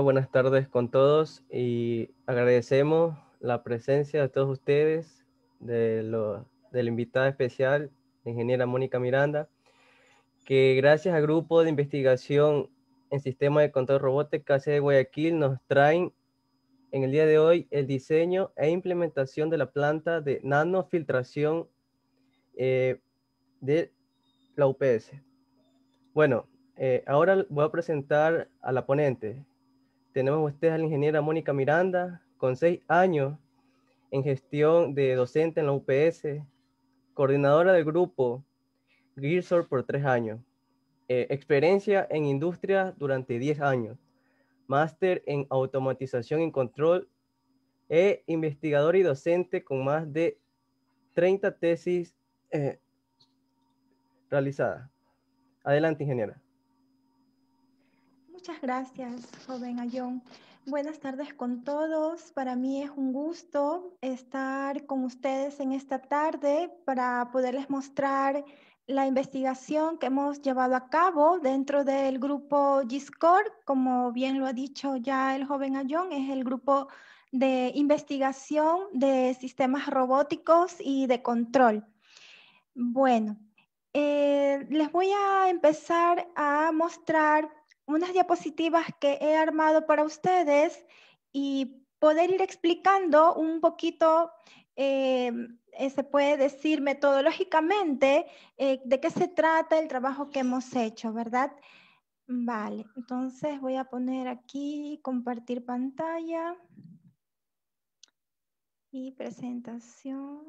buenas tardes con todos y agradecemos la presencia de todos ustedes, de, lo, del la invitada especial, ingeniera Mónica Miranda, que gracias al grupo de investigación en sistema de control robótica de Guayaquil nos traen en el día de hoy el diseño e implementación de la planta de nanofiltración eh, de la UPS. Bueno, eh, ahora voy a presentar a la ponente, tenemos usted a la ingeniera Mónica Miranda, con seis años en gestión de docente en la UPS, coordinadora del grupo Gearsor por tres años, eh, experiencia en industria durante diez años, máster en automatización y control e investigador y docente con más de 30 tesis eh, realizadas. Adelante, ingeniera. Muchas gracias, joven Ayón. Buenas tardes con todos. Para mí es un gusto estar con ustedes en esta tarde para poderles mostrar la investigación que hemos llevado a cabo dentro del grupo GISCOR. Como bien lo ha dicho ya el joven Ayón, es el grupo de investigación de sistemas robóticos y de control. Bueno, eh, les voy a empezar a mostrar unas diapositivas que he armado para ustedes y poder ir explicando un poquito, eh, eh, se puede decir metodológicamente, eh, de qué se trata el trabajo que hemos hecho, ¿verdad? Vale, entonces voy a poner aquí compartir pantalla y presentación.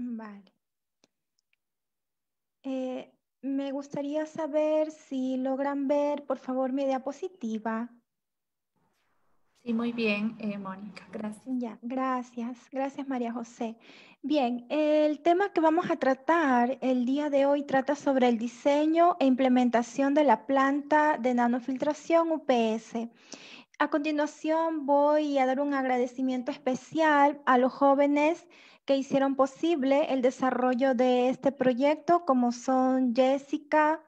Vale. Eh, me gustaría saber si logran ver, por favor, mi diapositiva. Sí, muy bien, eh, Mónica, gracias. Ya, gracias, gracias María José. Bien, el tema que vamos a tratar el día de hoy trata sobre el diseño e implementación de la planta de nanofiltración UPS. A continuación voy a dar un agradecimiento especial a los jóvenes que hicieron posible el desarrollo de este proyecto, como son Jessica,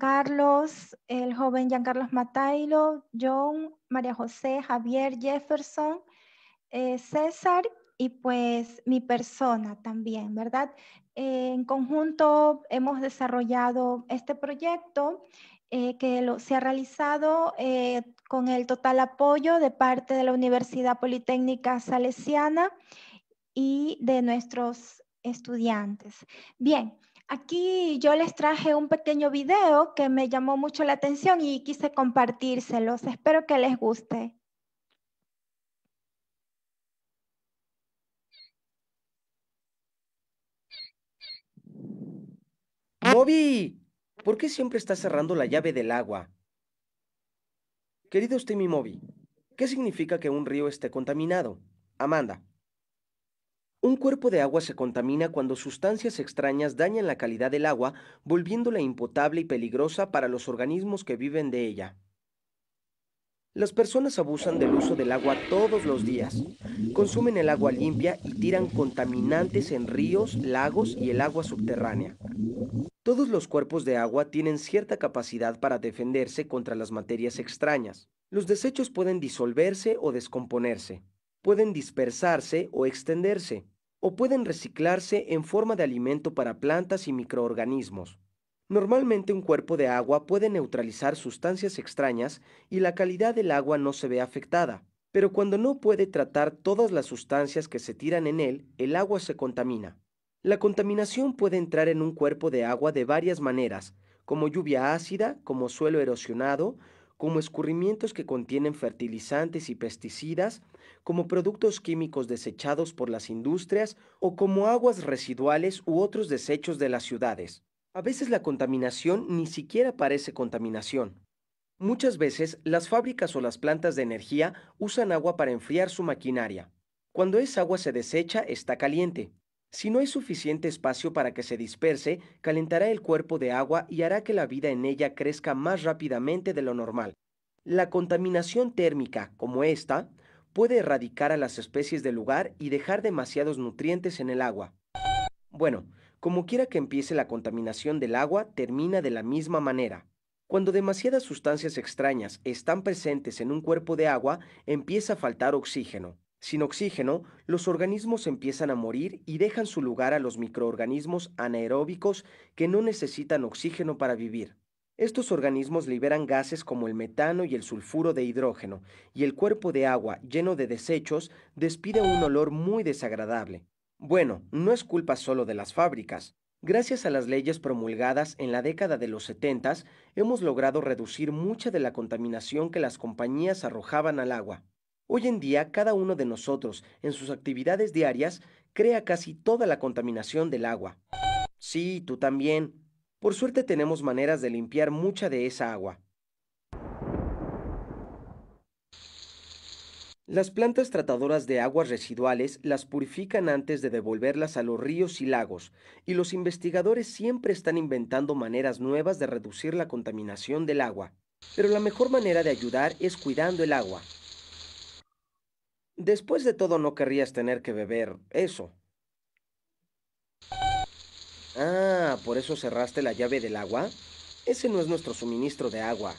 Carlos, el joven Carlos Matailo, John, María José, Javier, Jefferson, eh, César y pues mi persona también, ¿verdad? Eh, en conjunto hemos desarrollado este proyecto eh, que lo, se ha realizado con el total apoyo de parte de la Universidad Politécnica Salesiana y de nuestros estudiantes. Bien, aquí yo les traje un pequeño video que me llamó mucho la atención y quise compartírselos. Espero que les guste. Moby, ¿por qué siempre está cerrando la llave del agua? Querido mi Moby, ¿qué significa que un río esté contaminado? Amanda. Un cuerpo de agua se contamina cuando sustancias extrañas dañan la calidad del agua, volviéndola impotable y peligrosa para los organismos que viven de ella. Las personas abusan del uso del agua todos los días. Consumen el agua limpia y tiran contaminantes en ríos, lagos y el agua subterránea. Todos los cuerpos de agua tienen cierta capacidad para defenderse contra las materias extrañas. Los desechos pueden disolverse o descomponerse. Pueden dispersarse o extenderse o pueden reciclarse en forma de alimento para plantas y microorganismos. Normalmente un cuerpo de agua puede neutralizar sustancias extrañas y la calidad del agua no se ve afectada, pero cuando no puede tratar todas las sustancias que se tiran en él, el agua se contamina. La contaminación puede entrar en un cuerpo de agua de varias maneras, como lluvia ácida, como suelo erosionado, como escurrimientos que contienen fertilizantes y pesticidas, como productos químicos desechados por las industrias o como aguas residuales u otros desechos de las ciudades. A veces la contaminación ni siquiera parece contaminación. Muchas veces las fábricas o las plantas de energía usan agua para enfriar su maquinaria. Cuando esa agua se desecha, está caliente. Si no hay suficiente espacio para que se disperse, calentará el cuerpo de agua y hará que la vida en ella crezca más rápidamente de lo normal. La contaminación térmica, como esta, puede erradicar a las especies del lugar y dejar demasiados nutrientes en el agua. Bueno, como quiera que empiece la contaminación del agua, termina de la misma manera. Cuando demasiadas sustancias extrañas están presentes en un cuerpo de agua, empieza a faltar oxígeno. Sin oxígeno, los organismos empiezan a morir y dejan su lugar a los microorganismos anaeróbicos que no necesitan oxígeno para vivir. Estos organismos liberan gases como el metano y el sulfuro de hidrógeno, y el cuerpo de agua lleno de desechos despide un olor muy desagradable. Bueno, no es culpa solo de las fábricas. Gracias a las leyes promulgadas en la década de los 70, hemos logrado reducir mucha de la contaminación que las compañías arrojaban al agua. Hoy en día, cada uno de nosotros, en sus actividades diarias, crea casi toda la contaminación del agua. Sí, tú también. Por suerte tenemos maneras de limpiar mucha de esa agua. Las plantas tratadoras de aguas residuales las purifican antes de devolverlas a los ríos y lagos, y los investigadores siempre están inventando maneras nuevas de reducir la contaminación del agua. Pero la mejor manera de ayudar es cuidando el agua. Después de todo no querrías tener que beber eso. Ah, ¿por eso cerraste la llave del agua? Ese no es nuestro suministro de agua.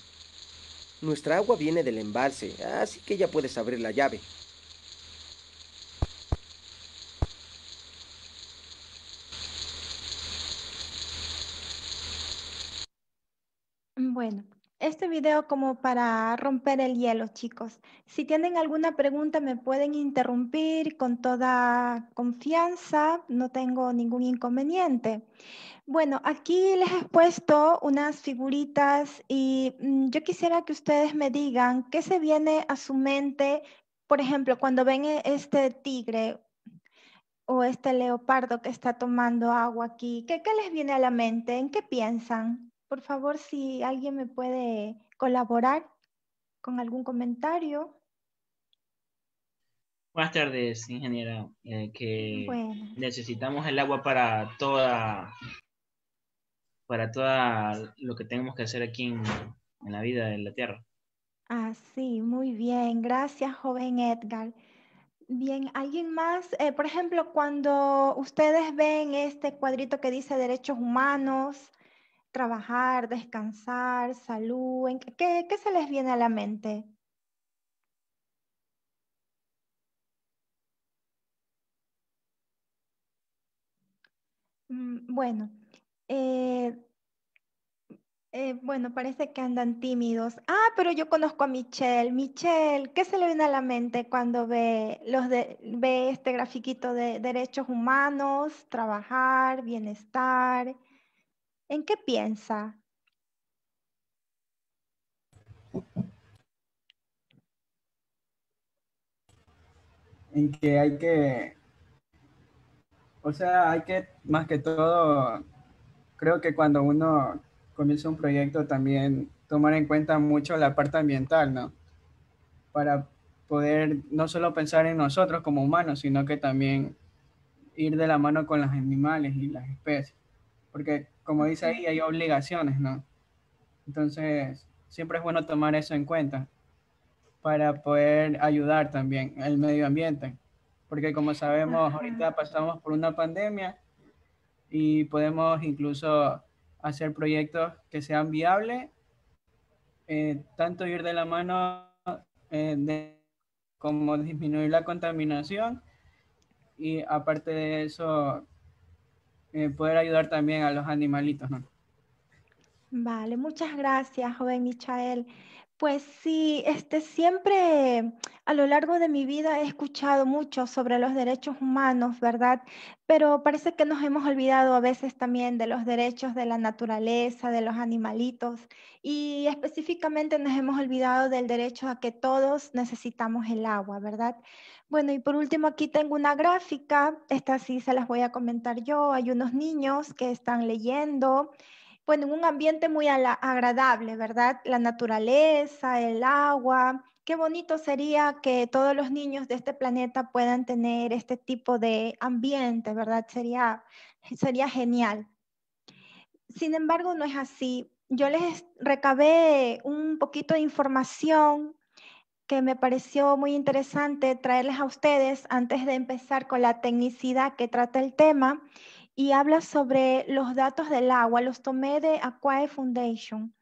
Nuestra agua viene del embalse, así que ya puedes abrir la llave. este video como para romper el hielo, chicos. Si tienen alguna pregunta, me pueden interrumpir con toda confianza, no tengo ningún inconveniente. Bueno, aquí les he puesto unas figuritas y mm, yo quisiera que ustedes me digan qué se viene a su mente, por ejemplo, cuando ven e, este tigre o este leopardo que está tomando agua aquí, ¿qué, qué les viene a la mente? ¿En qué piensan? Por favor, si alguien me puede colaborar con algún comentario. Buenas tardes, ingeniera, eh, necesitamos el agua para toda, para toda lo que tenemos que hacer aquí en, la vida en la Tierra. Ah, sí, muy bien. Gracias, joven Edgar. Bien, ¿alguien más? Eh, por ejemplo, cuando ustedes ven este cuadrito que dice derechos humanos, trabajar, descansar, salud? ¿en qué, ¿Qué se les viene a la mente? Mm, bueno, eh, eh, bueno, parece que andan tímidos. Ah, pero yo conozco a Michelle. Michelle, ¿qué se le viene a la mente cuando ve, los de, ve este grafiquito de derechos humanos, trabajar, bienestar? ¿En qué piensa? En que hay que, o sea, hay que, más que todo, creo que cuando uno comienza un proyecto también tomar en cuenta mucho la parte ambiental, ¿no? Para poder no solo pensar en nosotros como humanos, sino que también ir de la mano con los animales y las especies porque como dice ahí, hay obligaciones, ¿no? Entonces, siempre es bueno tomar eso en cuenta para poder ayudar también al medio ambiente, porque como sabemos, ahorita pasamos por una pandemia y podemos incluso hacer proyectos que sean viables, eh, tanto ir de la mano eh, como disminuir la contaminación y aparte de eso eh, poder ayudar también a los animalitos, ¿no? Vale, muchas gracias, joven Michael. Pues sí, este, siempre a lo largo de mi vida he escuchado mucho sobre los derechos humanos, ¿verdad? Pero parece que nos hemos olvidado a veces también de los derechos de la naturaleza, de los animalitos y específicamente nos hemos olvidado del derecho a que todos necesitamos el agua, ¿verdad? Bueno, y por último aquí tengo una gráfica, esta sí se las voy a comentar yo, hay unos niños que están leyendo bueno, en un ambiente muy agradable, ¿verdad? La naturaleza, el agua. Qué bonito sería que todos los niños de este planeta puedan tener este tipo de ambiente, ¿verdad? Sería, sería genial. Sin embargo, no es así. Yo les recabé un poquito de información que me pareció muy interesante traerles a ustedes antes de empezar con la tecnicidad que trata el tema y habla sobre los datos del agua. Los tomé de Aquae Foundation.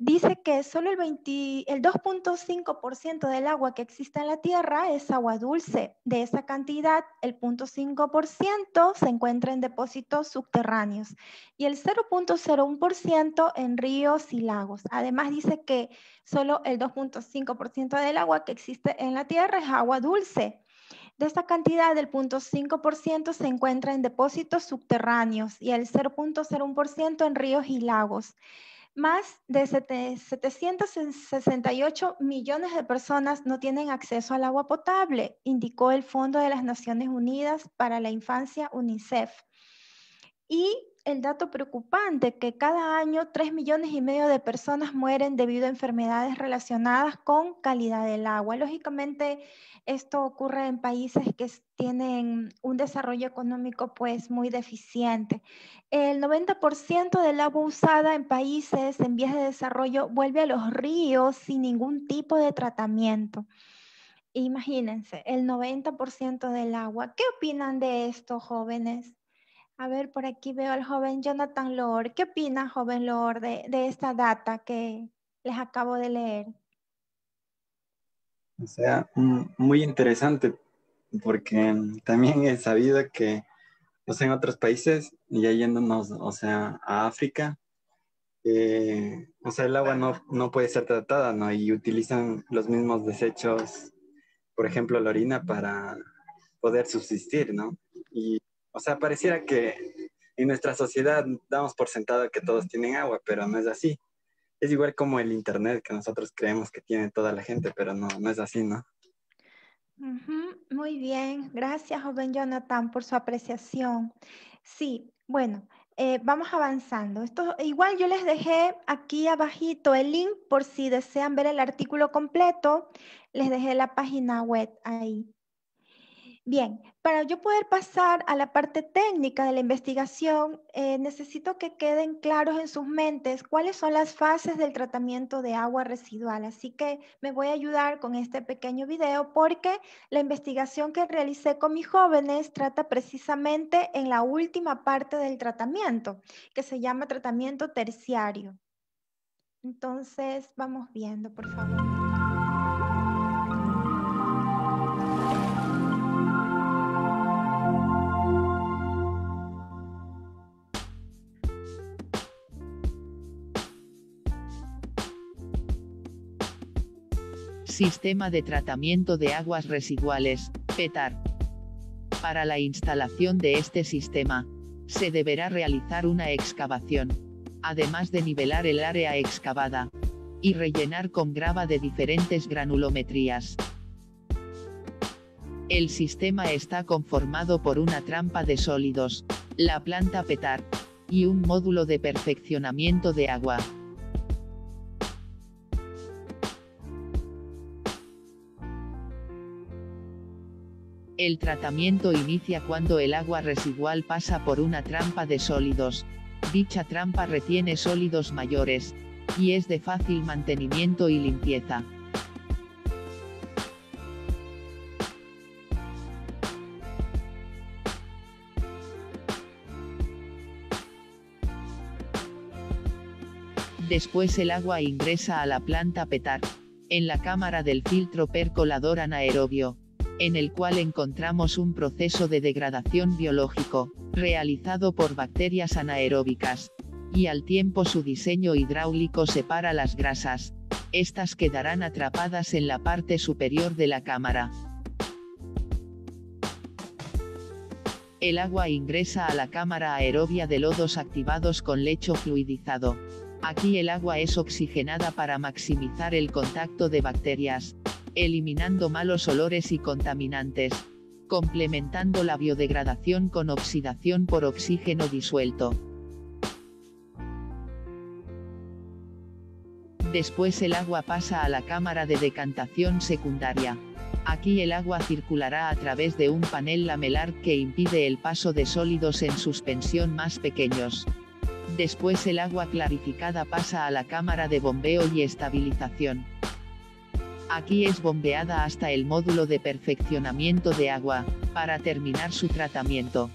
Dice que solo el, 2.5% del agua que existe en la Tierra es agua dulce. De esa cantidad, el 0.5% se encuentra en depósitos subterráneos y el 0.01% en ríos y lagos. Además dice que solo el 2.5% del agua que existe en la Tierra es agua dulce de esta cantidad, el 0.5% se encuentra en depósitos subterráneos y el 0.01% en ríos y lagos. Más de 768 millones de personas no tienen acceso al agua potable, indicó el Fondo de las Naciones Unidas para la Infancia, UNICEF. Y el dato preocupante es que cada año 3 millones y medio de personas mueren debido a enfermedades relacionadas con calidad del agua. Lógicamente, esto ocurre en países que tienen un desarrollo económico pues muy deficiente. El 90% del agua usada en países en vías de desarrollo vuelve a los ríos sin ningún tipo de tratamiento. Imagínense, el 90% del agua. ¿Qué opinan de esto, jóvenes? A ver, por aquí veo al joven Jonathan Lord. ¿Qué opina, joven Lord, de, esta data que les acabo de leer? O sea, mm, muy interesante, porque mm, también he sabido que, o pues, en otros países, ya yéndonos, o sea, a África, eh, o sea, el agua no, no puede ser tratada, ¿no? Y utilizan los mismos desechos, por ejemplo, la orina para poder subsistir, ¿no? Y o sea, pareciera que en nuestra sociedad damos por sentado que todos tienen agua, pero no es así. Es igual como el Internet que nosotros creemos que tiene toda la gente, pero no, no es así, ¿no? Muy bien, gracias joven Jonathan por su apreciación. Sí, bueno, eh, vamos avanzando. Esto, igual yo les dejé aquí abajito el link por si desean ver el artículo completo, les dejé la página web ahí. Bien, para yo poder pasar a la parte técnica de la investigación, eh, necesito que queden claros en sus mentes cuáles son las fases del tratamiento de agua residual. Así que me voy a ayudar con este pequeño video porque la investigación que realicé con mis jóvenes trata precisamente en la última parte del tratamiento, que se llama tratamiento terciario. Entonces, vamos viendo, por favor. Sistema de tratamiento de aguas residuales, PETAR. Para la instalación de este sistema, se deberá realizar una excavación, además de nivelar el área excavada, y rellenar con grava de diferentes granulometrías. El sistema está conformado por una trampa de sólidos, la planta PETAR, y un módulo de perfeccionamiento de agua. El tratamiento inicia cuando el agua residual pasa por una trampa de sólidos, dicha trampa retiene sólidos mayores, y es de fácil mantenimiento y limpieza. Después el agua ingresa a la planta PETAR, en la cámara del filtro percolador anaerobio en el cual encontramos un proceso de degradación biológico, realizado por bacterias anaeróbicas, y al tiempo su diseño hidráulico separa las grasas, estas quedarán atrapadas en la parte superior de la cámara. El agua ingresa a la cámara aerobia de lodos activados con lecho fluidizado. Aquí el agua es oxigenada para maximizar el contacto de bacterias, eliminando malos olores y contaminantes, complementando la biodegradación con oxidación por oxígeno disuelto. Después el agua pasa a la cámara de decantación secundaria. Aquí el agua circulará a través de un panel lamelar que impide el paso de sólidos en suspensión más pequeños. Después el agua clarificada pasa a la cámara de bombeo y estabilización. Aquí es bombeada hasta el módulo de perfeccionamiento de agua, para terminar su tratamiento.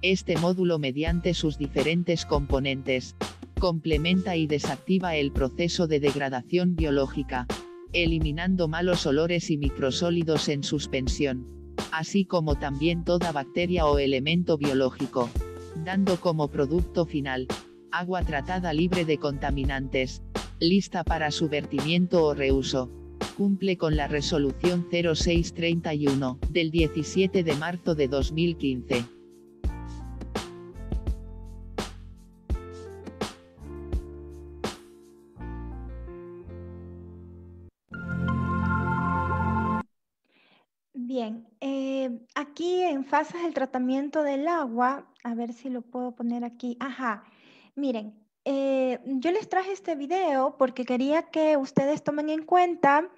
Este módulo mediante sus diferentes componentes, complementa y desactiva el proceso de degradación biológica, eliminando malos olores y microsólidos en suspensión, así como también toda bacteria o elemento biológico dando como producto final, agua tratada libre de contaminantes, lista para su vertimiento o reuso. Cumple con la resolución 0631, del 17 de marzo de 2015. Bien, eh, aquí en fases del tratamiento del agua, a ver si lo puedo poner aquí. Ajá, miren, eh, yo les traje este video porque quería que ustedes tomen en cuenta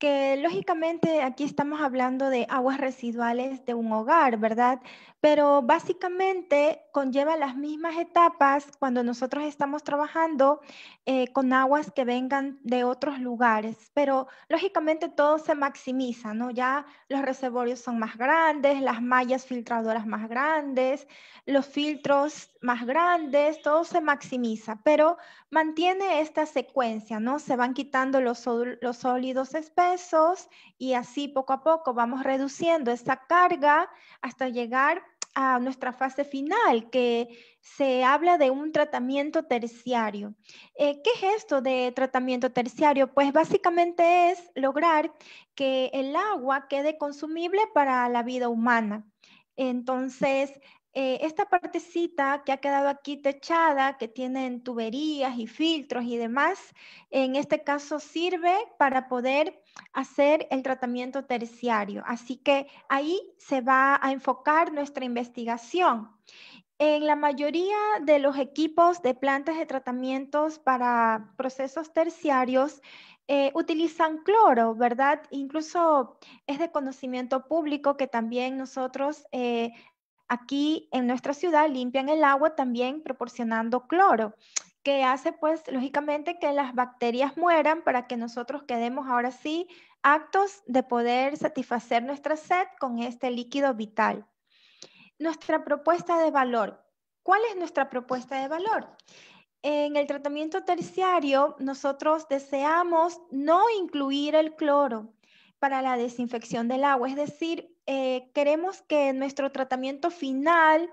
que lógicamente aquí estamos hablando de aguas residuales de un hogar, ¿verdad? pero básicamente conlleva las mismas etapas cuando nosotros estamos trabajando eh, con aguas que vengan de otros lugares, pero lógicamente todo se maximiza, ¿no? Ya los reservorios son más grandes, las mallas filtradoras más grandes, los filtros más grandes, todo se maximiza, pero mantiene esta secuencia, ¿no? Se van quitando los, los sólidos espesos y así poco a poco vamos reduciendo esa carga hasta llegar a nuestra fase final, que se habla de un tratamiento terciario. Eh, ¿Qué es esto de tratamiento terciario? Pues básicamente es lograr que el agua quede consumible para la vida humana. Entonces, eh, esta partecita que ha quedado aquí techada, que tienen tuberías y filtros y demás, en este caso sirve para poder hacer el tratamiento terciario. Así que ahí se va a enfocar nuestra investigación. En la mayoría de los equipos de plantas de tratamientos para procesos terciarios eh, utilizan cloro, ¿verdad? Incluso es de conocimiento público que también nosotros eh, Aquí en nuestra ciudad limpian el agua también proporcionando cloro, que hace pues lógicamente que las bacterias mueran para que nosotros quedemos ahora sí actos de poder satisfacer nuestra sed con este líquido vital. Nuestra propuesta de valor. ¿Cuál es nuestra propuesta de valor? En el tratamiento terciario, nosotros deseamos no incluir el cloro para la desinfección del agua, es decir, eh, queremos que nuestro tratamiento final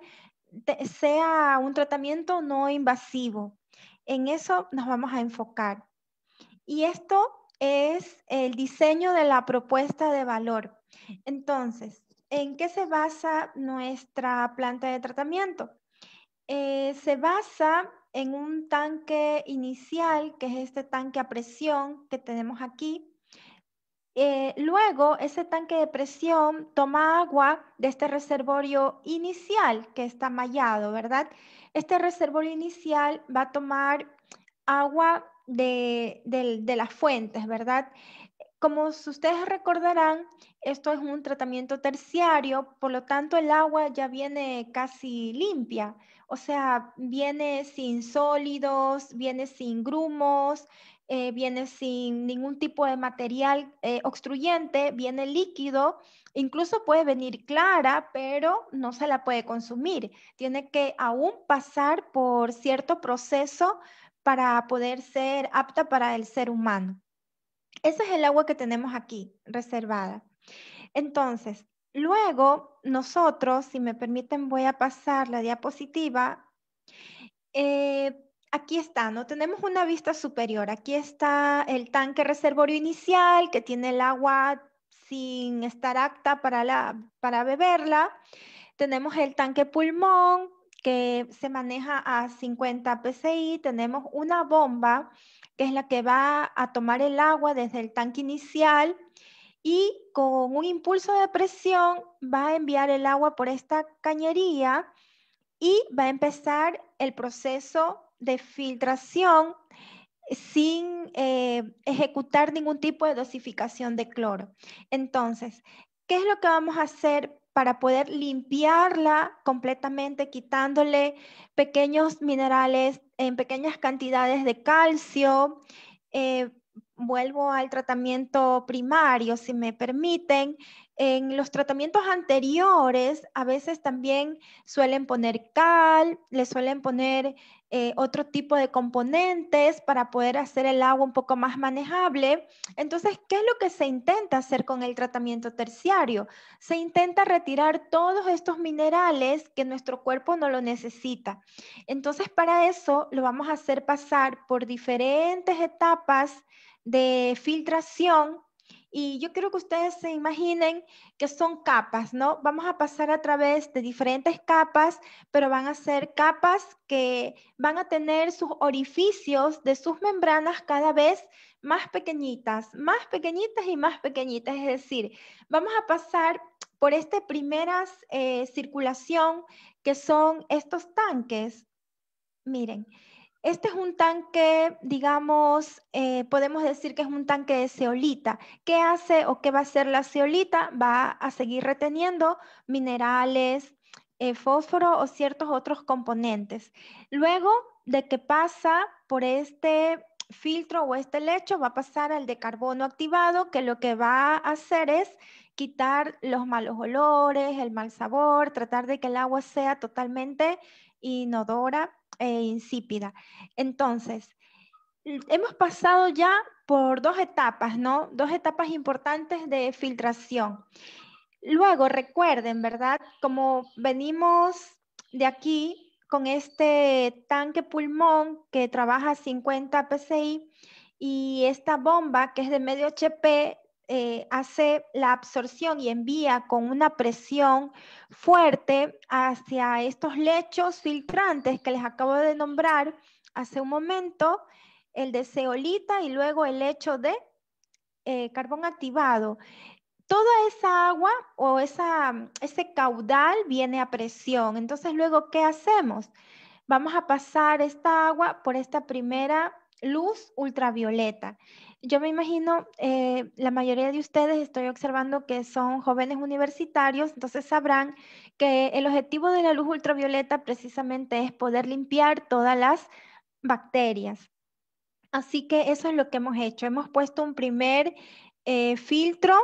sea un tratamiento no invasivo. En eso nos vamos a enfocar. Y esto es el diseño de la propuesta de valor. Entonces, ¿en qué se basa nuestra planta de tratamiento? Eh, se basa en un tanque inicial, que es este tanque a presión que tenemos aquí, eh, luego, ese tanque de presión toma agua de este reservorio inicial que está mallado, ¿verdad? Este reservorio inicial va a tomar agua de, de las fuentes, ¿verdad? Como ustedes recordarán, esto es un tratamiento terciario, por lo tanto el agua ya viene casi limpia, o sea, viene sin sólidos, viene sin grumos, eh, viene sin ningún tipo de material eh, obstruyente, viene líquido, incluso puede venir clara, pero no se la puede consumir. Tiene que aún pasar por cierto proceso para poder ser apta para el ser humano. Ese es el agua que tenemos aquí reservada. Entonces, luego nosotros, si me permiten, voy a pasar la diapositiva. Eh, aquí está, ¿no? Tenemos una vista superior. Aquí está el tanque reservorio inicial que tiene el agua sin estar apta para, la, para beberla. Tenemos el tanque pulmón que se maneja a 50 psi. Tenemos una bomba que es la que va a tomar el agua desde el tanque inicial y con un impulso de presión va a enviar el agua por esta cañería y va a empezar el proceso de filtración sin eh, ejecutar ningún tipo de dosificación de cloro. Entonces, ¿qué es lo que vamos a hacer para poder limpiarla completamente, quitándole pequeños minerales en pequeñas cantidades de calcio? Eh, vuelvo al tratamiento primario, si me permiten. En los tratamientos anteriores a veces también suelen poner cal, le suelen poner eh, otro tipo de componentes para poder hacer el agua un poco más manejable. Entonces, ¿qué es lo que se intenta hacer con el tratamiento terciario? Se intenta retirar todos estos minerales que nuestro cuerpo no lo necesita. Entonces, para eso lo vamos a hacer pasar por diferentes etapas de filtración y yo quiero que ustedes se imaginen que son capas, ¿no? Vamos a pasar a través de diferentes capas, pero van a ser capas que van a tener sus orificios de sus membranas cada vez más pequeñitas, más pequeñitas y más pequeñitas. Es decir, vamos a pasar por esta primera eh, circulación que son estos tanques. Miren, este es un tanque, digamos, eh, podemos decir que es un tanque de ceolita. ¿Qué hace o qué va a hacer la ceolita? Va a seguir reteniendo minerales, eh, fósforo o ciertos otros componentes. Luego de que pasa por este filtro o este lecho, va a pasar al de carbono activado, que lo que va a hacer es quitar los malos olores, el mal sabor, tratar de que el agua sea totalmente inodora e insípida. Entonces, hemos pasado ya por dos etapas, ¿no? Dos etapas importantes de filtración. Luego, recuerden, ¿verdad? Como venimos de aquí con este tanque pulmón que trabaja 50 PSI y esta bomba que es de medio HP eh, hace la absorción y envía con una presión fuerte hacia estos lechos filtrantes que les acabo de nombrar hace un momento, el de ceolita y luego el lecho de eh, carbón activado. Toda esa agua o esa, mm, ese caudal viene a presión. Entonces, luego, ¿qué hacemos? Vamos a pasar esta agua por esta primera luz ultravioleta yo me imagino, eh, la mayoría de ustedes estoy observando que son jóvenes universitarios, entonces sabrán que el objetivo de la luz ultravioleta precisamente es poder limpiar todas las bacterias. Así que eso es lo que hemos hecho. Hemos puesto un primer eh, filtro,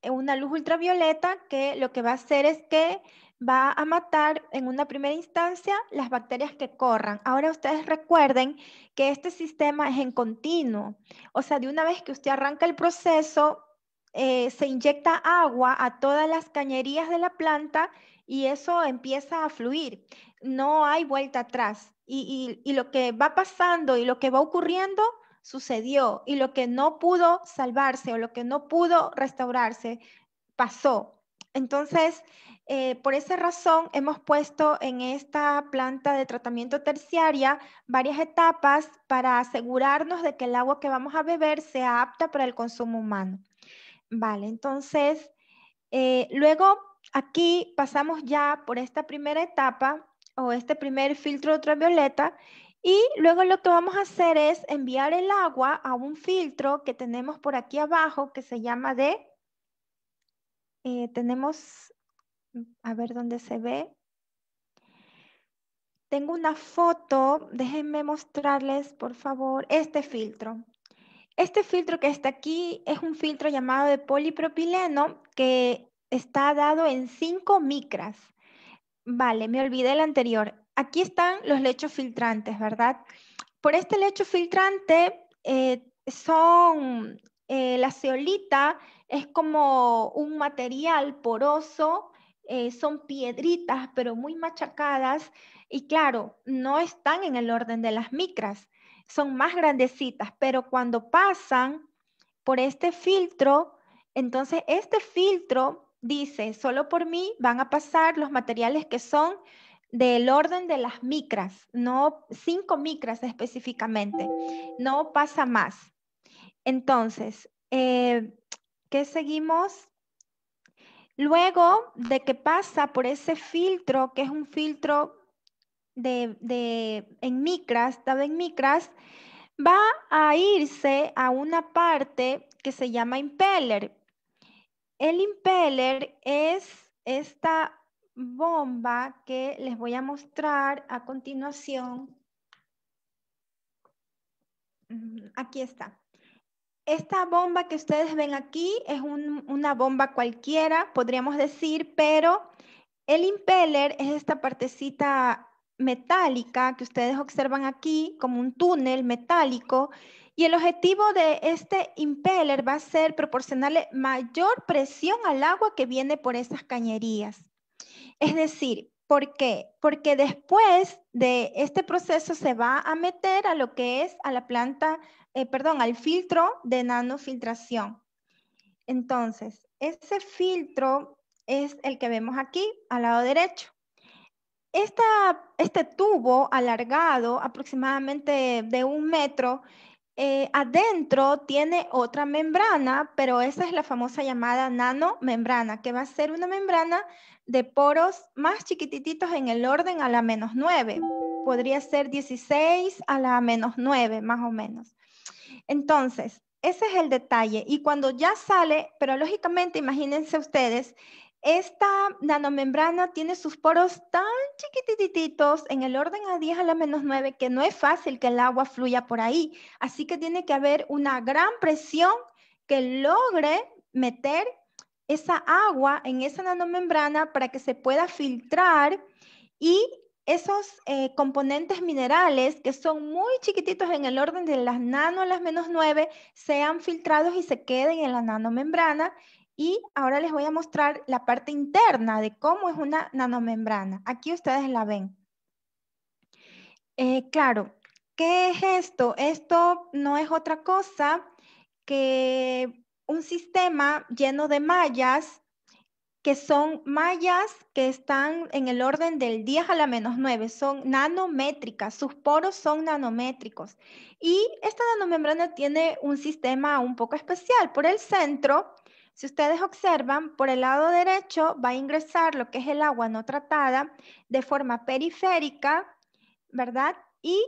eh, una luz ultravioleta, que lo que va a hacer es que va a matar en una primera instancia las bacterias que corran. Ahora ustedes recuerden que este sistema es en continuo, o sea, de una vez que usted arranca el proceso, eh, se inyecta agua a todas las cañerías de la planta y eso empieza a fluir. No hay vuelta atrás. y lo que va pasando y lo que va ocurriendo sucedió y lo que no pudo salvarse o lo que no pudo restaurarse pasó. Entonces, eh, por esa razón hemos puesto en esta planta de tratamiento terciaria varias etapas para asegurarnos de que el agua que vamos a beber sea apta para el consumo humano. Vale, entonces, eh, luego aquí pasamos ya por esta primera etapa o este primer filtro ultravioleta y luego lo que vamos a hacer es enviar el agua a un filtro que tenemos por aquí abajo que se llama de eh, tenemos, a ver dónde se ve. Tengo una foto, déjenme mostrarles por favor este filtro. Este filtro que está aquí es un filtro llamado de polipropileno que está dado en 5 micras. Vale, me olvidé el anterior. Aquí están los lechos filtrantes, ¿verdad? Por este lecho filtrante eh, son eh, la ceolita es como un material poroso, eh, son piedritas, pero muy machacadas, y claro, no están en el orden de las micras, son más grandecitas, pero cuando pasan por este filtro, entonces este filtro dice, solo por mí van a pasar los materiales que son del orden de las micras, no cinco micras específicamente, no pasa más. Entonces, eh, qué seguimos? Luego de que pasa por ese filtro, que es un filtro de, en micras, dado en micras, va a irse a una parte que se llama impeller. El impeller es esta bomba que les voy a mostrar a continuación. Aquí está. Esta bomba que ustedes ven aquí es una bomba cualquiera, podríamos decir, pero el impeller es esta partecita metálica que ustedes observan aquí como un túnel metálico y el objetivo de este impeller va a ser proporcionarle mayor presión al agua que viene por esas cañerías. Es decir, ¿por qué? Porque después de este proceso se va a meter a lo que es a la planta eh, perdón, al filtro de nanofiltración. Entonces, ese filtro es el que vemos aquí al lado derecho. este tubo alargado, aproximadamente de un metro, eh, adentro tiene otra membrana, pero esa es la famosa llamada nanomembrana, que va a ser una membrana de poros más chiquititos en el orden a la menos 9. Podría ser 16 a la menos 9, más o menos. Entonces, ese es el detalle. Y cuando ya sale, pero lógicamente, imagínense ustedes, esta nanomembrana tiene sus poros tan chiquitititos, en el orden a 10 a la menos 9, que no es fácil que el agua fluya por ahí. Así que tiene que haber una gran presión que logre meter esa agua en esa nanomembrana para que se pueda filtrar y esos eh, componentes minerales que son muy chiquititos en el orden de las nano a las menos 9 sean filtrados y se queden en la nanomembrana. Y ahora les voy a mostrar la parte interna de cómo es una nanomembrana. Aquí ustedes la ven. Eh, claro, ¿qué es esto? Esto no es otra cosa que un sistema lleno de mallas que son mallas que están en el orden del 10 a la menos 9, son nanométricas, sus poros son nanométricos. Y esta nanomembrana tiene un sistema un poco especial. Por el centro, si ustedes observan, por el lado derecho va a ingresar lo que es el agua no tratada de forma periférica, ¿verdad? Y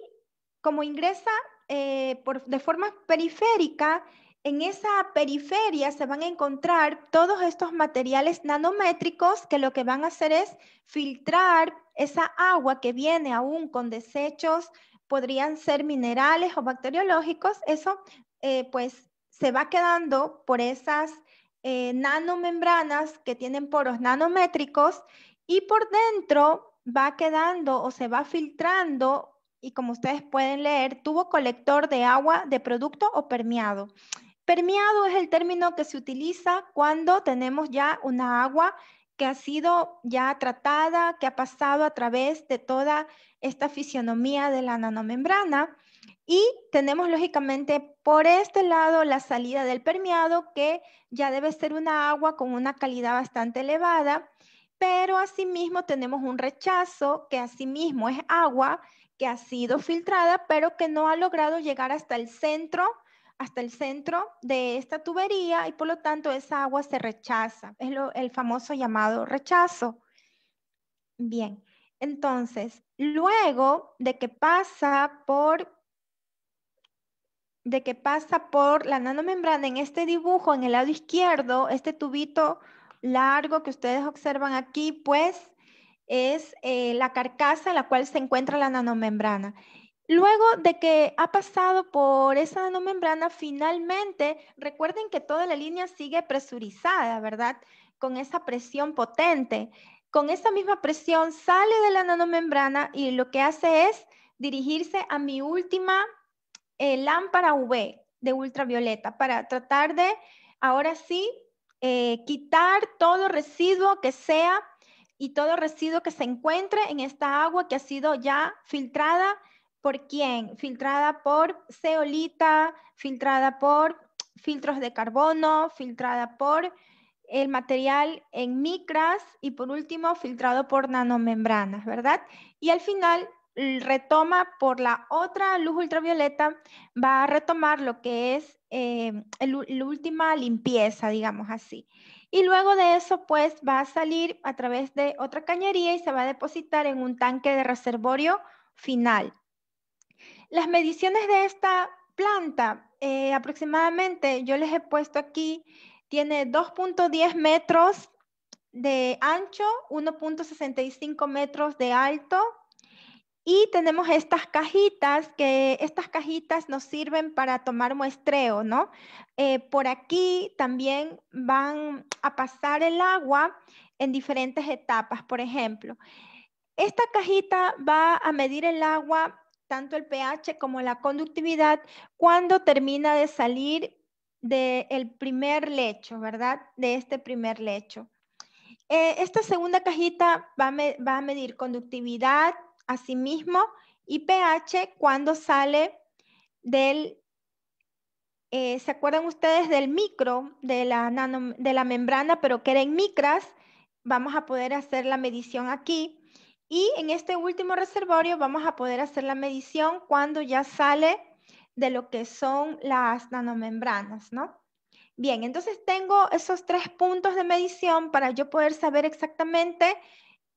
como ingresa eh, por, de forma periférica, en esa periferia se van a encontrar todos estos materiales nanométricos que lo que van a hacer es filtrar esa agua que viene aún con desechos, podrían ser minerales o bacteriológicos, eso eh, pues se va quedando por esas eh, nanomembranas que tienen poros nanométricos y por dentro va quedando o se va filtrando y como ustedes pueden leer, tubo colector de agua de producto o permeado. Permeado es el término que se utiliza cuando tenemos ya una agua que ha sido ya tratada, que ha pasado a través de toda esta fisionomía de la nanomembrana. Y tenemos lógicamente por este lado la salida del permeado, que ya debe ser una agua con una calidad bastante elevada, pero asimismo tenemos un rechazo, que asimismo es agua que ha sido filtrada, pero que no ha logrado llegar hasta el centro hasta el centro de esta tubería y por lo tanto esa agua se rechaza. Es el famoso llamado rechazo. Bien, entonces, luego de que pasa por de pasa por la nanomembrana en este dibujo en el lado izquierdo, este tubito largo que ustedes observan aquí, pues es eh, la carcasa en la cual se encuentra la nanomembrana. Luego de que ha pasado por esa nanomembrana, finalmente recuerden que toda la línea sigue presurizada, ¿verdad? Con esa presión potente. Con esa misma presión sale de la nanomembrana y lo que hace es dirigirse a mi última eh, lámpara UV de ultravioleta para tratar de, ahora sí, eh, quitar todo residuo que sea y todo residuo que se encuentre en esta agua que ha sido ya filtrada ¿Por quién? Filtrada por ceolita, filtrada por filtros de carbono, filtrada por el material en micras y por último filtrado por nanomembranas, ¿verdad? Y al final retoma por la otra luz ultravioleta, va a retomar lo que es em, la última limpieza, digamos así. Y luego de eso, pues va a salir a través de otra cañería y se va a depositar en un tanque de reservorio final. Las mediciones de esta planta, eh, aproximadamente, yo les he puesto aquí, tiene 2.10 metros de ancho, 1.65 metros de alto. Y tenemos estas cajitas, que estas cajitas nos sirven para tomar muestreo, ¿no? Eh, por aquí también van a pasar el agua en diferentes etapas, por ejemplo. Esta cajita va a medir el agua tanto el pH como la conductividad cuando termina de salir del primer lecho, ¿verdad? De este primer lecho. Eh, esta segunda cajita va a, a medir conductividad, asimismo, y pH cuando sale del, eh, ¿se acuerdan ustedes del micro, de la, de la membrana, pero que era en micras? Vamos a poder hacer la medición aquí y en este último reservorio vamos a poder hacer la medición cuando ya sale de lo que son las nanomembranas, ¿no? Bien, entonces tengo esos tres puntos de medición para yo poder saber exactamente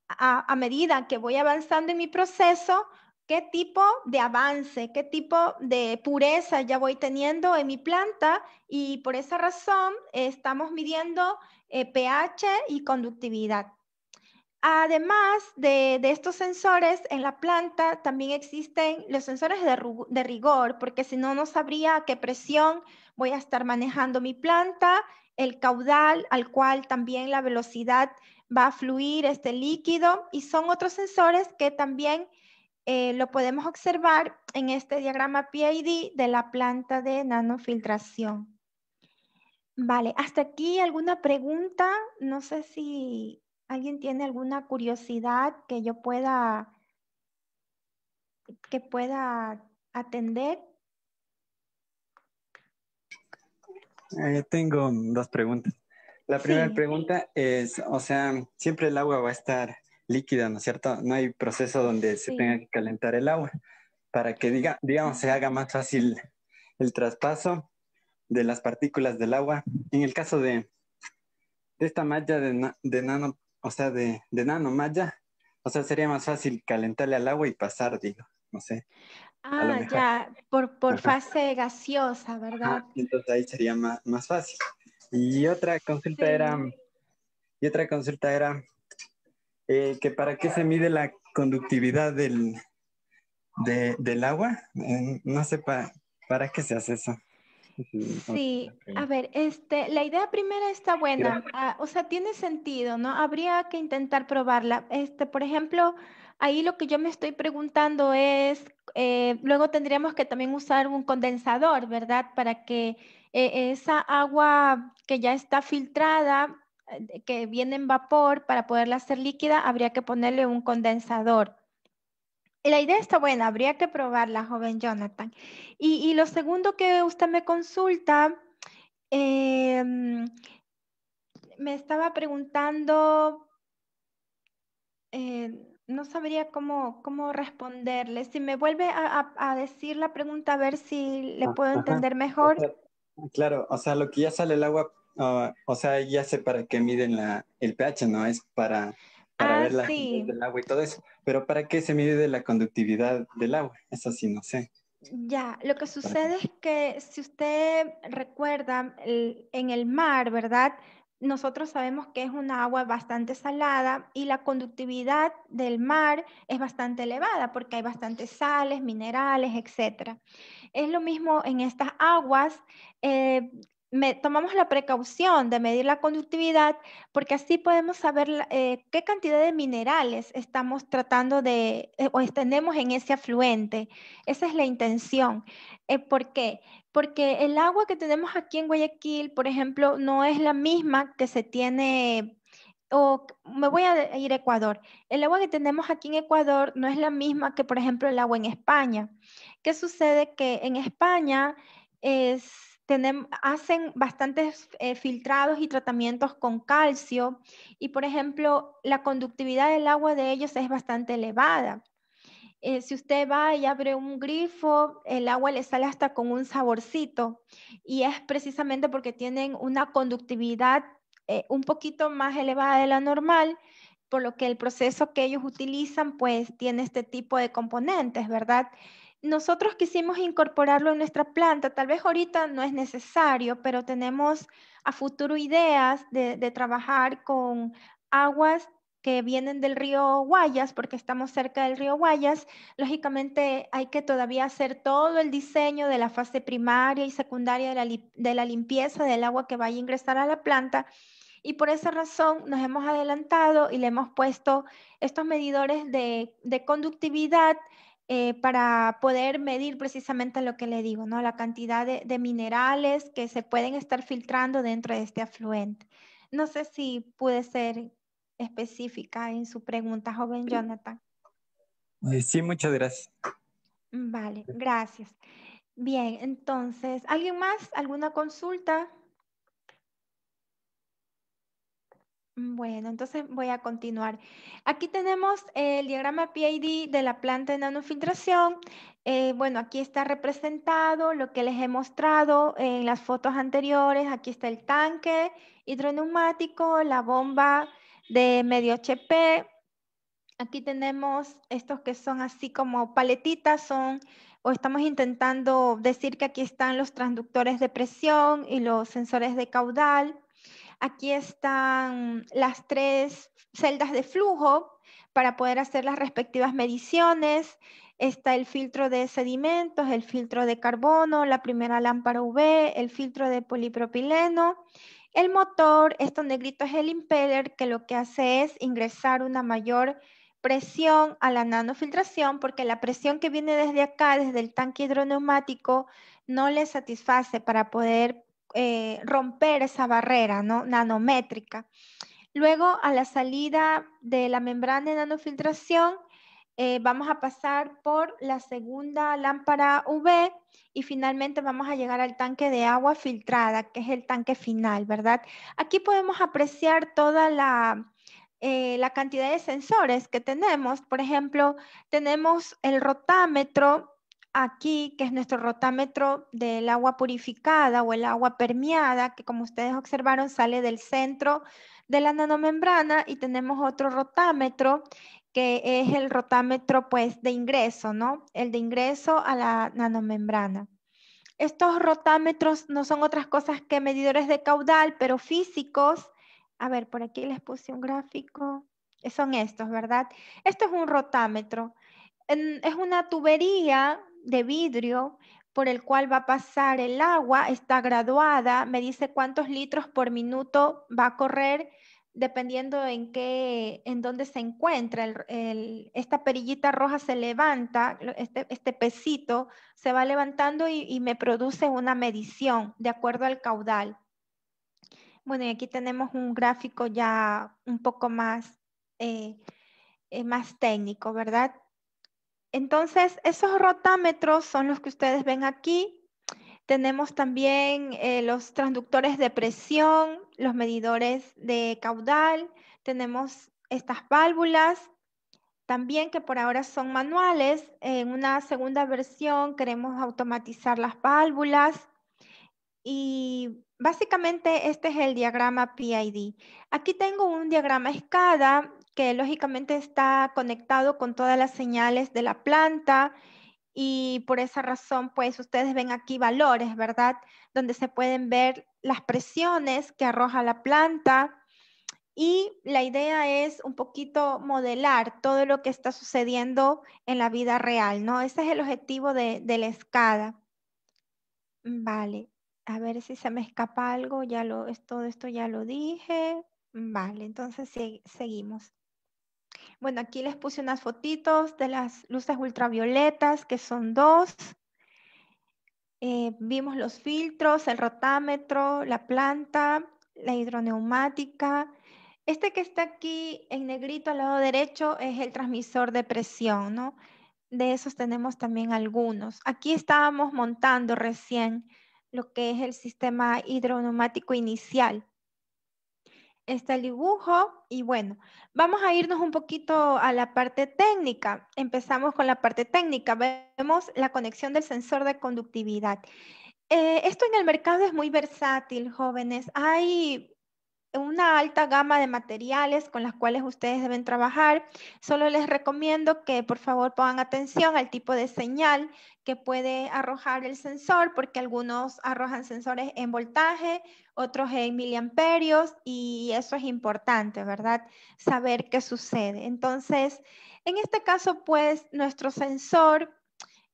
a, medida que voy avanzando en mi proceso, qué tipo de avance, qué tipo de pureza ya voy teniendo en mi planta y por esa razón estamos midiendo eh, pH y conductividad. Además de, estos sensores en la planta, también existen los sensores de, rigor, porque si no, no sabría a qué presión voy a estar manejando mi planta, el caudal al cual también la velocidad va a fluir este líquido y son otros sensores que también eh, lo podemos observar en este diagrama PID de la planta de nanofiltración. Vale, hasta aquí alguna pregunta. No sé si ¿Alguien tiene alguna curiosidad que yo pueda, que pueda atender? Eh, tengo dos preguntas. La primera pregunta es, o sea, siempre el agua va a estar líquida, ¿no es cierto? No hay proceso donde se tenga que calentar el agua para que, diga, digamos, se haga más fácil el traspaso de las partículas del agua. En el caso de, esta malla de, de nano, o sea, de, de nano o sea, sería más fácil calentarle al agua y pasar, digo, no sé. Ah, ya, por, por fase gaseosa, ¿verdad? Ah, entonces ahí sería más, fácil. Y otra consulta era, y otra consulta era, eh, que para qué se mide la conductividad del, del agua, eh, no sé para qué se hace eso. Sí, a ver, este, la idea primera está buena, ah, o sea, tiene sentido, ¿no? Habría que intentar probarla. Este, por ejemplo, ahí lo que yo me estoy preguntando es, eh, luego tendríamos que también usar un condensador, ¿verdad? Para que eh, esa agua que ya está filtrada, eh, que viene en vapor, para poderla hacer líquida, habría que ponerle un condensador. La idea está buena, habría que probarla, joven Jonathan. Y, lo segundo que usted me consulta, em, me estaba preguntando, eh, no sabría cómo, responderle. Si me vuelve a, decir la pregunta, a ver si le ah, puedo entender mejor. claro, o sea, lo que ya sale el agua, ah, o sea, ya sé para qué miden la, el pH, ¿no? Es para para ah, ver la sí. del agua y todo eso. Pero ¿para qué se mide la conductividad del agua? Eso sí, no sé. Ya, lo que sucede es que si usted recuerda en el mar, ¿verdad? Nosotros sabemos que es una agua bastante salada y la conductividad del mar es bastante elevada porque hay bastantes sales, minerales, etc. Es lo mismo en estas aguas. Eh, tomamos la precaución de medir la conductividad porque así podemos saber eh, qué cantidad de minerales estamos tratando de eh, o tenemos en ese afluente. Esa es la intención. Eh, ¿Por qué? Porque el agua que tenemos aquí en Guayaquil, por ejemplo, no es la misma que se tiene o me voy a ir a Ecuador. El agua que tenemos aquí en Ecuador no es la misma que, por ejemplo, el agua en España. ¿Qué sucede? Que en España es hacen bastantes eh, filtrados y tratamientos con calcio y, por ejemplo, la conductividad del agua de ellos es bastante elevada. Eh, si usted va y abre un grifo, el agua le sale hasta con un saborcito y es precisamente porque tienen una conductividad eh, un poquito más elevada de la normal, por lo que el proceso que ellos utilizan pues tiene este tipo de componentes, ¿verdad? nosotros quisimos incorporarlo en nuestra planta. Tal vez ahorita no es necesario, pero tenemos a futuro ideas de, trabajar con aguas que vienen del río Guayas, porque estamos cerca del río Guayas, lógicamente hay que todavía hacer todo el diseño de la fase primaria y secundaria de la, limpieza del agua que vaya a ingresar a la planta. Y por esa razón nos hemos adelantado y le hemos puesto estos medidores de, de conductividad eh, para poder medir precisamente lo que le digo, ¿no? La cantidad de, minerales que se pueden estar filtrando dentro de este afluente. No sé si puede ser específica en su pregunta, joven Jonathan. Eh, sí, muchas gracias. Vale, gracias. Bien, entonces, ¿alguien más? ¿Alguna consulta? Bueno, entonces voy a continuar. Aquí tenemos el diagrama PID de la planta de nanofiltración. Eh, bueno, aquí está representado lo que les he mostrado en las fotos anteriores. Aquí está el tanque hidroneumático, la bomba de medio HP. Aquí tenemos estos que son así como paletitas, son o estamos intentando decir que aquí están los transductores de presión y los sensores de caudal. Aquí están las tres celdas de flujo para poder hacer las respectivas mediciones. Está el filtro de sedimentos, el filtro de carbono, la primera lámpara UV, el filtro de polipropileno. El motor, esto negrito es el impeller, que lo que hace es ingresar una mayor presión a la nanofiltración porque la presión que viene desde acá, desde el tanque hidroneumático, no le satisface para poder eh, romper esa barrera ¿no? nanométrica. Luego, a la salida de la membrana de nanofiltración, eh, vamos a pasar por la segunda lámpara UV y finalmente vamos a llegar al tanque de agua filtrada, que es el tanque final, ¿verdad? Aquí podemos apreciar toda la, eh, la cantidad de sensores que tenemos. Por ejemplo, tenemos el rotámetro, aquí, que es nuestro rotámetro del agua purificada o el agua permeada, que como ustedes observaron sale del centro de la nanomembrana y tenemos otro rotámetro que es el rotámetro pues de ingreso, ¿no? El de ingreso a la nanomembrana. Estos rotámetros no son otras cosas que medidores de caudal, pero físicos. A ver, por aquí les puse un gráfico. Son estos, ¿verdad? Esto es un rotámetro. es una tubería de vidrio por el cual va a pasar el agua está graduada, me dice cuántos litros por minuto va a correr dependiendo en qué, en dónde se encuentra. esta perillita roja se levanta, este, este pesito se va levantando y, me produce una medición de acuerdo al caudal. Bueno, y aquí tenemos un gráfico ya un poco más, eh, eh, más técnico, ¿verdad? Entonces, esos rotámetros son los que ustedes ven aquí. Tenemos también eh, los transductores de presión, los medidores de caudal, tenemos estas válvulas, también que por ahora son manuales. En una segunda versión queremos automatizar las válvulas. Y básicamente este es el diagrama PID. Aquí tengo un diagrama escada que lógicamente está conectado con todas las señales de la planta y por esa razón, pues ustedes ven aquí valores, ¿verdad? Donde se pueden ver las presiones que arroja la planta y la idea es un poquito modelar todo lo que está sucediendo en la vida real, ¿no? Ese es el objetivo de, la escada. Vale, a ver si se me escapa algo, ya lo, todo esto ya lo dije. Vale, entonces seguimos. Bueno, aquí les puse unas fotitos de las luces ultravioletas, que son dos. Eh, vimos los filtros, el rotámetro, la planta, la hidroneumática. Este que está aquí en negrito al lado derecho es el transmisor de presión, ¿no? De esos tenemos también algunos. Aquí estábamos montando recién lo que es el sistema hidroneumático inicial está el dibujo y bueno, vamos a irnos un poquito a la parte técnica. Empezamos con la parte técnica. Vemos la conexión del sensor de conductividad. Eh, esto en el mercado es muy versátil, jóvenes. Hay una alta gama de materiales con las cuales ustedes deben trabajar. Solo les recomiendo que por favor pongan atención al tipo de señal que puede arrojar el sensor, porque algunos arrojan sensores en voltaje, otros en miliamperios y eso es importante, ¿verdad? Saber qué sucede. Entonces, en este caso, pues nuestro sensor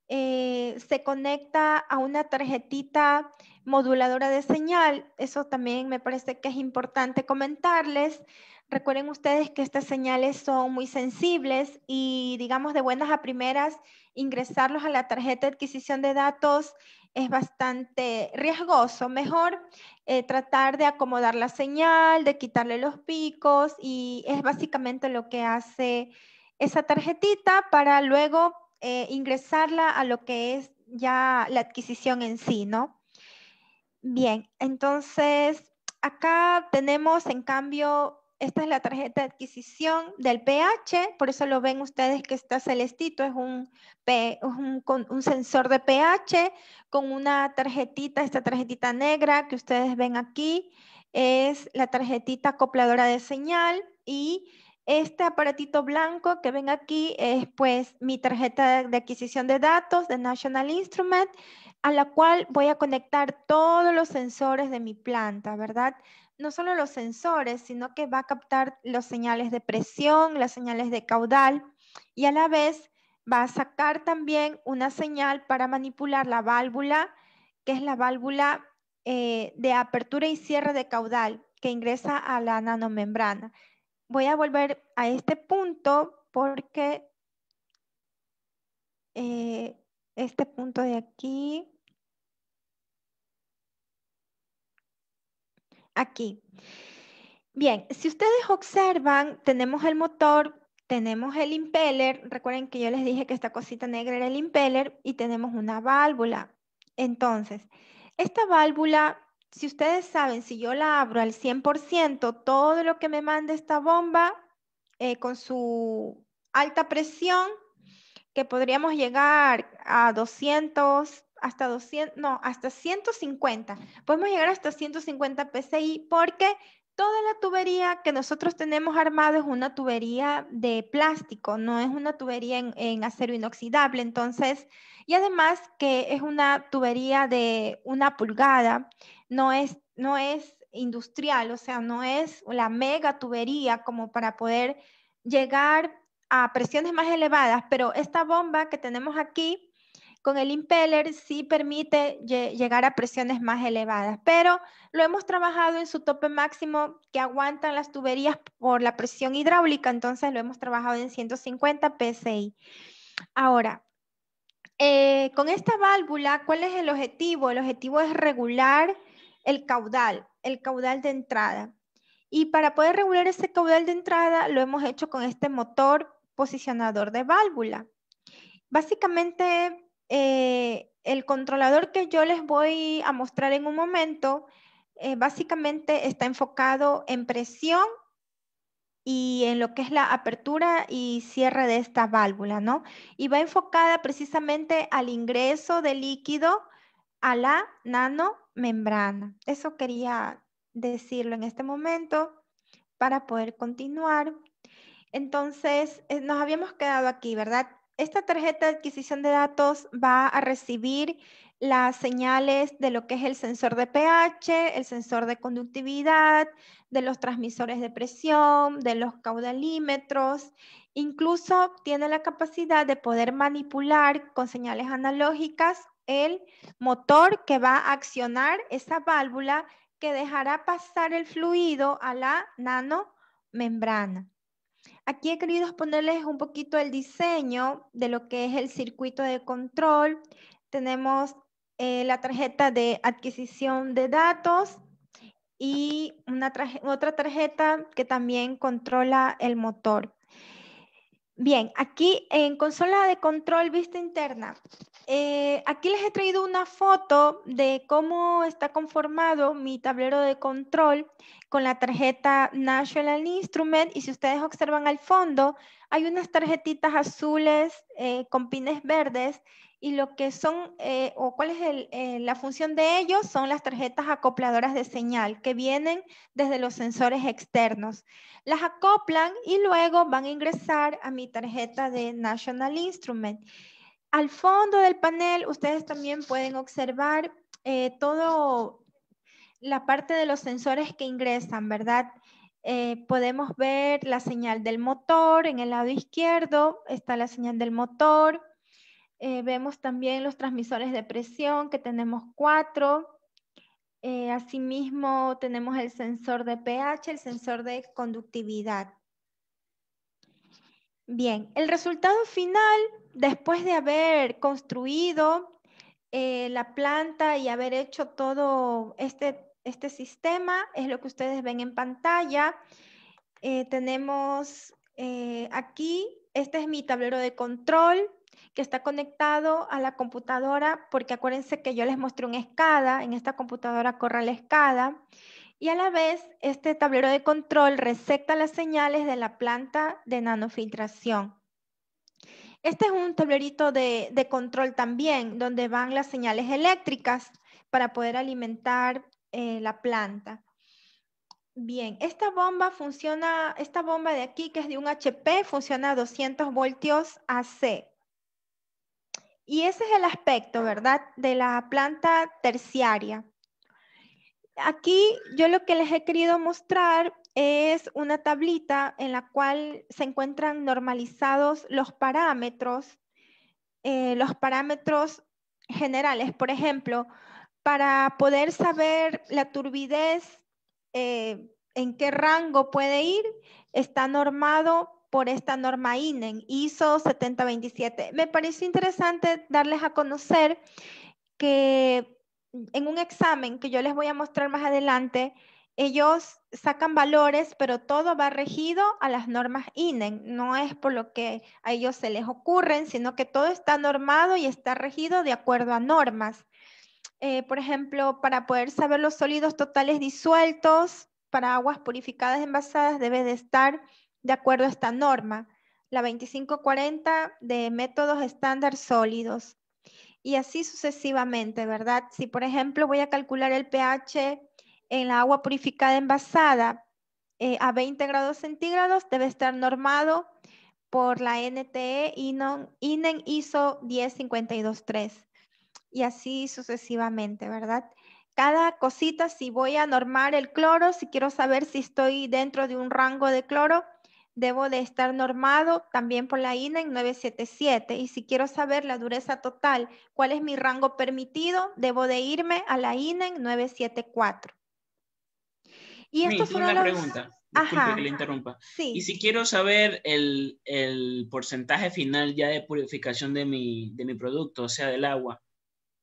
eh, se conecta a una tarjetita moduladora de señal. Eso también me parece que es importante comentarles. Recuerden ustedes que estas señales son muy sensibles y digamos de buenas a primeras ingresarlos a la tarjeta de adquisición de datos es bastante riesgoso. Mejor eh, tratar de acomodar la señal, de quitarle los picos y es básicamente lo que hace esa tarjetita para luego eh, ingresarla a lo que es ya la adquisición en sí, ¿no? Bien, entonces acá tenemos en cambio esta es la tarjeta de adquisición del pH, por eso lo ven ustedes que está celestito, es un, sensor de pH con una tarjetita, esta tarjetita negra que ustedes ven aquí, es la tarjetita acopladora de señal y este aparatito blanco que ven aquí es pues mi tarjeta de adquisición de datos de National Instrument a la cual voy a conectar todos los sensores de mi planta, ¿verdad? no solo los sensores, sino que va a captar los señales de presión, las señales de caudal y a la vez va a sacar también una señal para manipular la válvula, que es la válvula eh, de apertura y cierre de caudal que ingresa a la nanomembrana. Voy a volver a este punto porque eh, este punto de aquí Aquí. Bien, si ustedes observan, tenemos el motor, tenemos el impeller. Recuerden que yo les dije que esta cosita negra era el impeller y tenemos una válvula. Entonces, esta válvula, si ustedes saben, si yo la abro al 100%, todo lo que me manda esta bomba eh, con su alta presión, que podríamos llegar a 200, hasta 200, no, hasta 150. Podemos llegar hasta 150 PCI, porque toda la tubería que nosotros tenemos armada es una tubería de plástico, no es una tubería en, acero inoxidable. Entonces, y además que es una tubería de una pulgada, no es, no es industrial, o sea, no es la mega tubería como para poder llegar a presiones más elevadas, pero esta bomba que tenemos aquí con el impeller sí permite llegar a presiones más elevadas, pero lo hemos trabajado en su tope máximo que aguantan las tuberías por la presión hidráulica, entonces lo hemos trabajado en 150 psi. Ahora, eh, con esta válvula, ¿cuál es el objetivo? El objetivo es regular el caudal, el caudal de entrada. Y para poder regular ese caudal de entrada, lo hemos hecho con este motor posicionador de válvula. Básicamente eh, el controlador que yo les voy a mostrar en un momento, eh, básicamente está enfocado en presión y en lo que es la apertura y cierre de esta válvula, ¿no? Y va enfocada precisamente al ingreso de líquido a la nanomembrana. Eso quería decirlo en este momento para poder continuar. Entonces, eh, nos habíamos quedado aquí, ¿verdad? esta tarjeta de adquisición de datos va a recibir las señales de lo que es el sensor de pH, el sensor de conductividad, de los transmisores de presión, de los caudalímetros. Incluso tiene la capacidad de poder manipular con señales analógicas el motor que va a accionar esa válvula que dejará pasar el fluido a la nanomembrana. Aquí he querido exponerles un poquito el diseño de lo que es el circuito de control. Tenemos eh, la tarjeta de adquisición de datos y una otra tarjeta que también controla el motor. Bien, aquí en consola de control vista interna eh, aquí les he traído una foto de cómo está conformado mi tablero de control con la tarjeta National Instrument y si ustedes observan al fondo hay unas tarjetitas azules eh, con pines verdes y lo que son eh, o cuál es la función de ellos son las tarjetas acopladoras de señal que vienen desde los sensores externos. Las acoplan y luego van a ingresar a mi tarjeta de National Instrument. Al fondo del panel ustedes también pueden observar eh, toda la parte de los sensores que ingresan, ¿verdad? Eh, podemos ver la señal del motor, en el lado izquierdo está la señal del motor, eh, vemos también los transmisores de presión que tenemos cuatro, asimismo tenemos el sensor de pH, el sensor de conductividad. Bien, el resultado final después de haber construido eh, la planta y haber hecho todo este, este, sistema, es lo que ustedes ven en pantalla. Eh, tenemos eh, aquí, este es mi tablero de control que está conectado a la computadora, porque acuérdense que yo les mostré un escada, en esta computadora corre la escada, y a la vez este tablero de control recepta las señales de la planta de nanofiltración. Este es un tablerito de, control también, donde van las señales eléctricas para poder alimentar eh, la planta. Bien, esta bomba funciona, esta bomba de aquí que es de un HP, funciona a 200 voltios AC. Y ese es el aspecto, ¿verdad? De la planta terciaria. Aquí yo lo que les he querido mostrar es una tablita en la cual se encuentran normalizados los parámetros, eh, los parámetros generales. Por ejemplo, para poder saber la turbidez, eh, en qué rango puede ir, está normado por esta norma INEN, ISO 7027. Me pareció interesante darles a conocer que en un examen que yo les voy a mostrar más adelante, ellos sacan valores, pero todo va regido a las normas INEN. No es por lo que a ellos se les ocurren, sino que todo está normado y está regido de acuerdo a normas. Eh, por ejemplo, para poder saber los sólidos totales disueltos para aguas purificadas envasadas debe de estar de acuerdo a esta norma, la 2540 de métodos estándar sólidos. Y así sucesivamente, ¿verdad? Si, por ejemplo, voy a calcular el pH en la agua purificada envasada eh, a 20 grados centígrados debe estar normado por la NTE INEN ISO 10523 y así sucesivamente, ¿verdad? Cada cosita, si voy a normar el cloro, si quiero saber si estoy dentro de un rango de cloro, debo de estar normado también por la INEN 977. Y si quiero saber la dureza total, cuál es mi rango permitido, debo de irme a la INEN 974. Y una pregunta. Disculpe que le interrumpa. Y si quiero saber el, porcentaje final ya de purificación de mi, de producto, o sea, del agua,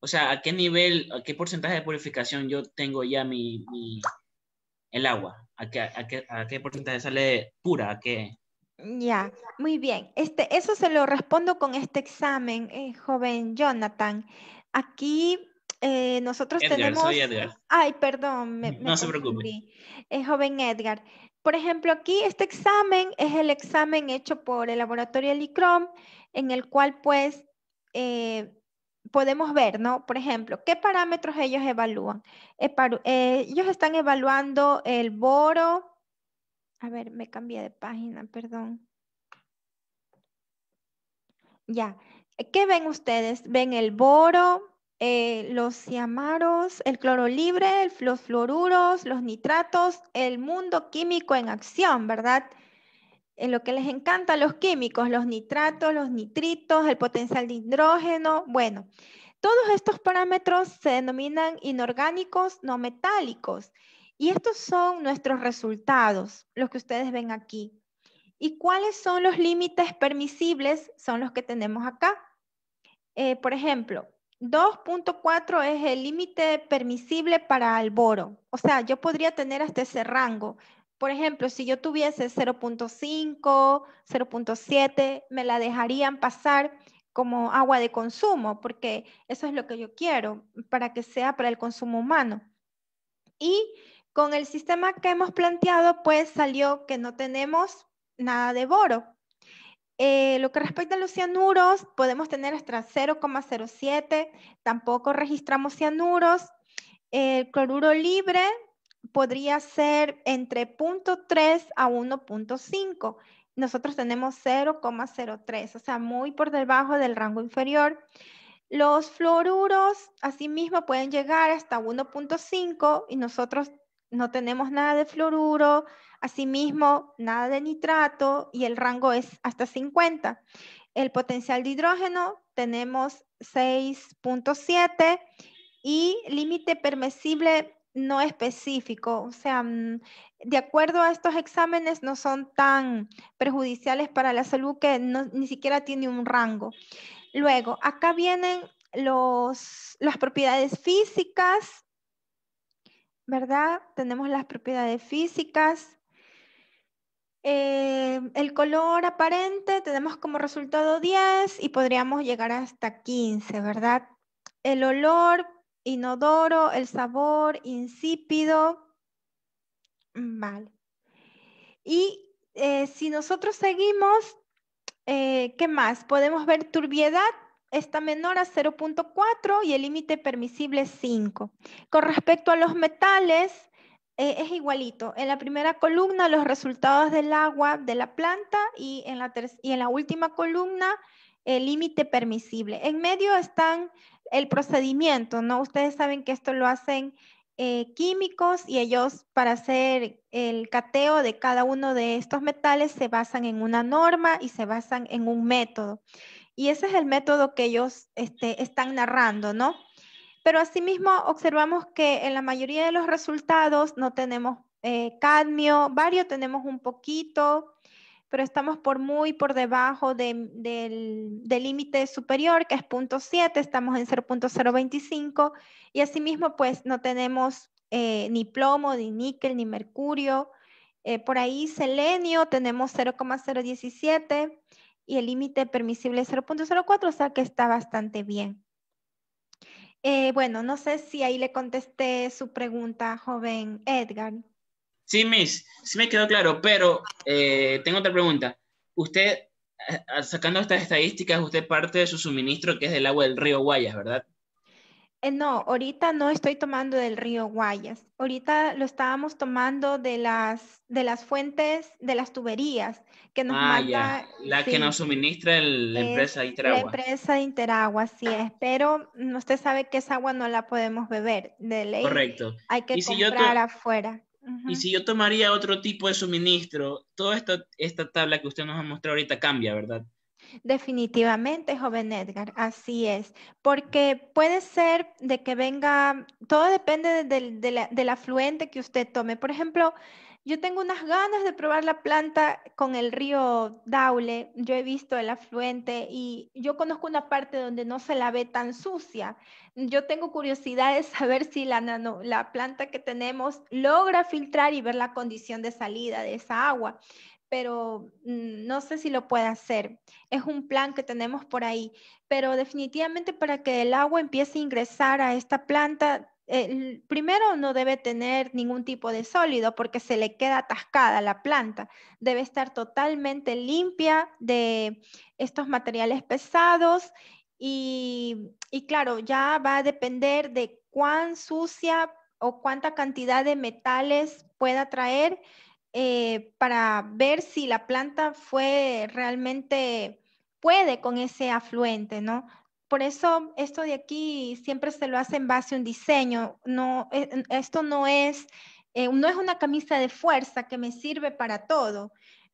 o sea, ¿a qué nivel, a qué porcentaje de purificación yo tengo ya mi, el agua? ¿A qué, a, porcentaje sale pura? ¿A qué? Ya, muy bien. Este, eso se lo respondo con este examen, eh, joven Jonathan. Aquí eh, nosotros tenemos... Ay, perdón. no se preocupe. Eh, joven Edgar. Por ejemplo, aquí este examen es el examen hecho por el laboratorio Elicrom, en el cual pues eh, podemos ver, ¿no? Por ejemplo, ¿qué parámetros ellos evalúan? ellos están evaluando el boro. A ver, me cambié de página, perdón. Ya. ¿Qué ven ustedes? Ven el boro, eh, los ciamaros, el cloro libre, los fluoruros, los nitratos, el mundo químico en acción, ¿verdad? En lo que les encanta los químicos, los nitratos, los nitritos, el potencial de hidrógeno, bueno. Todos estos parámetros se denominan inorgánicos no metálicos y estos son nuestros resultados, los que ustedes ven aquí. ¿Y cuáles son los límites permisibles? Son los que tenemos acá. Eh, por ejemplo, 2.4 es el límite permisible para boro, O sea, yo podría tener hasta ese rango. Por ejemplo, si yo tuviese 0.5, 0.7, me la dejarían pasar como agua de consumo, porque eso es lo que yo quiero para que sea para el consumo humano. Y con el sistema que hemos planteado, pues salió que no tenemos nada de boro, eh, lo que respecta a los cianuros, podemos tener hasta 0,07, tampoco registramos cianuros. El cloruro libre podría ser entre 0.3 a 1.5. Nosotros tenemos 0,03, o sea, muy por debajo del rango inferior. Los fluoruros, asimismo, pueden llegar hasta 1.5 y nosotros no tenemos nada de fluoruro, asimismo nada de nitrato y el rango es hasta 50. El potencial de hidrógeno tenemos 6.7 y límite permisible no específico, o sea, mm, de acuerdo a estos exámenes no son tan perjudiciales para la salud que ni siquiera tiene un rango. Luego, acá vienen los, las propiedades físicas, ¿verdad? Tenemos las propiedades físicas. Eh, el color aparente tenemos como resultado 10 y podríamos llegar hasta 15, ¿verdad? El olor, inodoro, el sabor, insípido. Mm, vale. Y eh, si nosotros seguimos, eh, ¿qué más? Podemos ver turbiedad está menor a 0.4 y el límite permisible es 5. Con respecto a los metales, eh, es igualito. En la primera columna los resultados del agua de la planta y en la, y en la última columna el límite permisible. En medio están el procedimiento, ¿no? Ustedes saben que esto lo hacen eh, químicos y ellos para hacer el cateo de cada uno de estos metales se basan en una norma y se basan en un método. Y ese es el método que ellos este, están narrando, ¿no? Pero asimismo observamos que en la mayoría de los resultados no tenemos eh, cadmio, vario tenemos un poquito, pero estamos por muy por debajo del límite superior, que es 0.7, estamos en 0.025, y asimismo pues no tenemos eh, ni plomo, ni níquel, ni mercurio. Eh, por ahí selenio tenemos 0,017 y el límite permisible es 0.04, o sea que está bastante bien. Eh, bueno, no sé si ahí le contesté su pregunta, joven Edgar. Sí, Miss, sí me quedó claro, pero eh, tengo otra pregunta. Usted, eh, sacando estas estadísticas, usted parte de su suministro que es del agua del río Guayas, ¿verdad? Eh, no, ahorita no estoy tomando del río Guayas. Ahorita lo estábamos tomando de las, de las fuentes, de las tuberías que nos ah, La que nos suministra la empresa de Interagua. La empresa de Interagua, sí Pero mm, usted sabe que esa agua no la podemos beber de ley. Correcto. Hay que si afuera. Y si yo tomaría otro tipo de suministro, toda esta, esta tabla que usted nos ha mostrado ahorita cambia, ¿verdad? Definitivamente, joven Edgar, así es, porque puede ser de que venga, todo depende del, afluente que usted tome. Por ejemplo, yo tengo unas ganas de probar la planta con el río Daule. Yo he visto el afluente y yo conozco una parte donde no se la ve tan sucia. Yo tengo curiosidad de saber si la, la planta que tenemos logra filtrar y ver la condición de salida de esa agua pero mm, no sé si lo puede hacer. Es un plan que tenemos por ahí, pero definitivamente para que el agua empiece a ingresar a esta planta, primero no debe tener ningún tipo de sólido porque se le queda atascada la planta. Debe estar totalmente limpia de estos materiales pesados y, y claro, ya va a depender de cuán sucia o cuánta cantidad de metales pueda traer eh, para ver si la planta fue realmente puede con ese afluente, ¿no? Por eso esto de aquí siempre se lo hace en base a un diseño. No, e, esto no es, eh, no es una camisa de fuerza que me sirve para todo.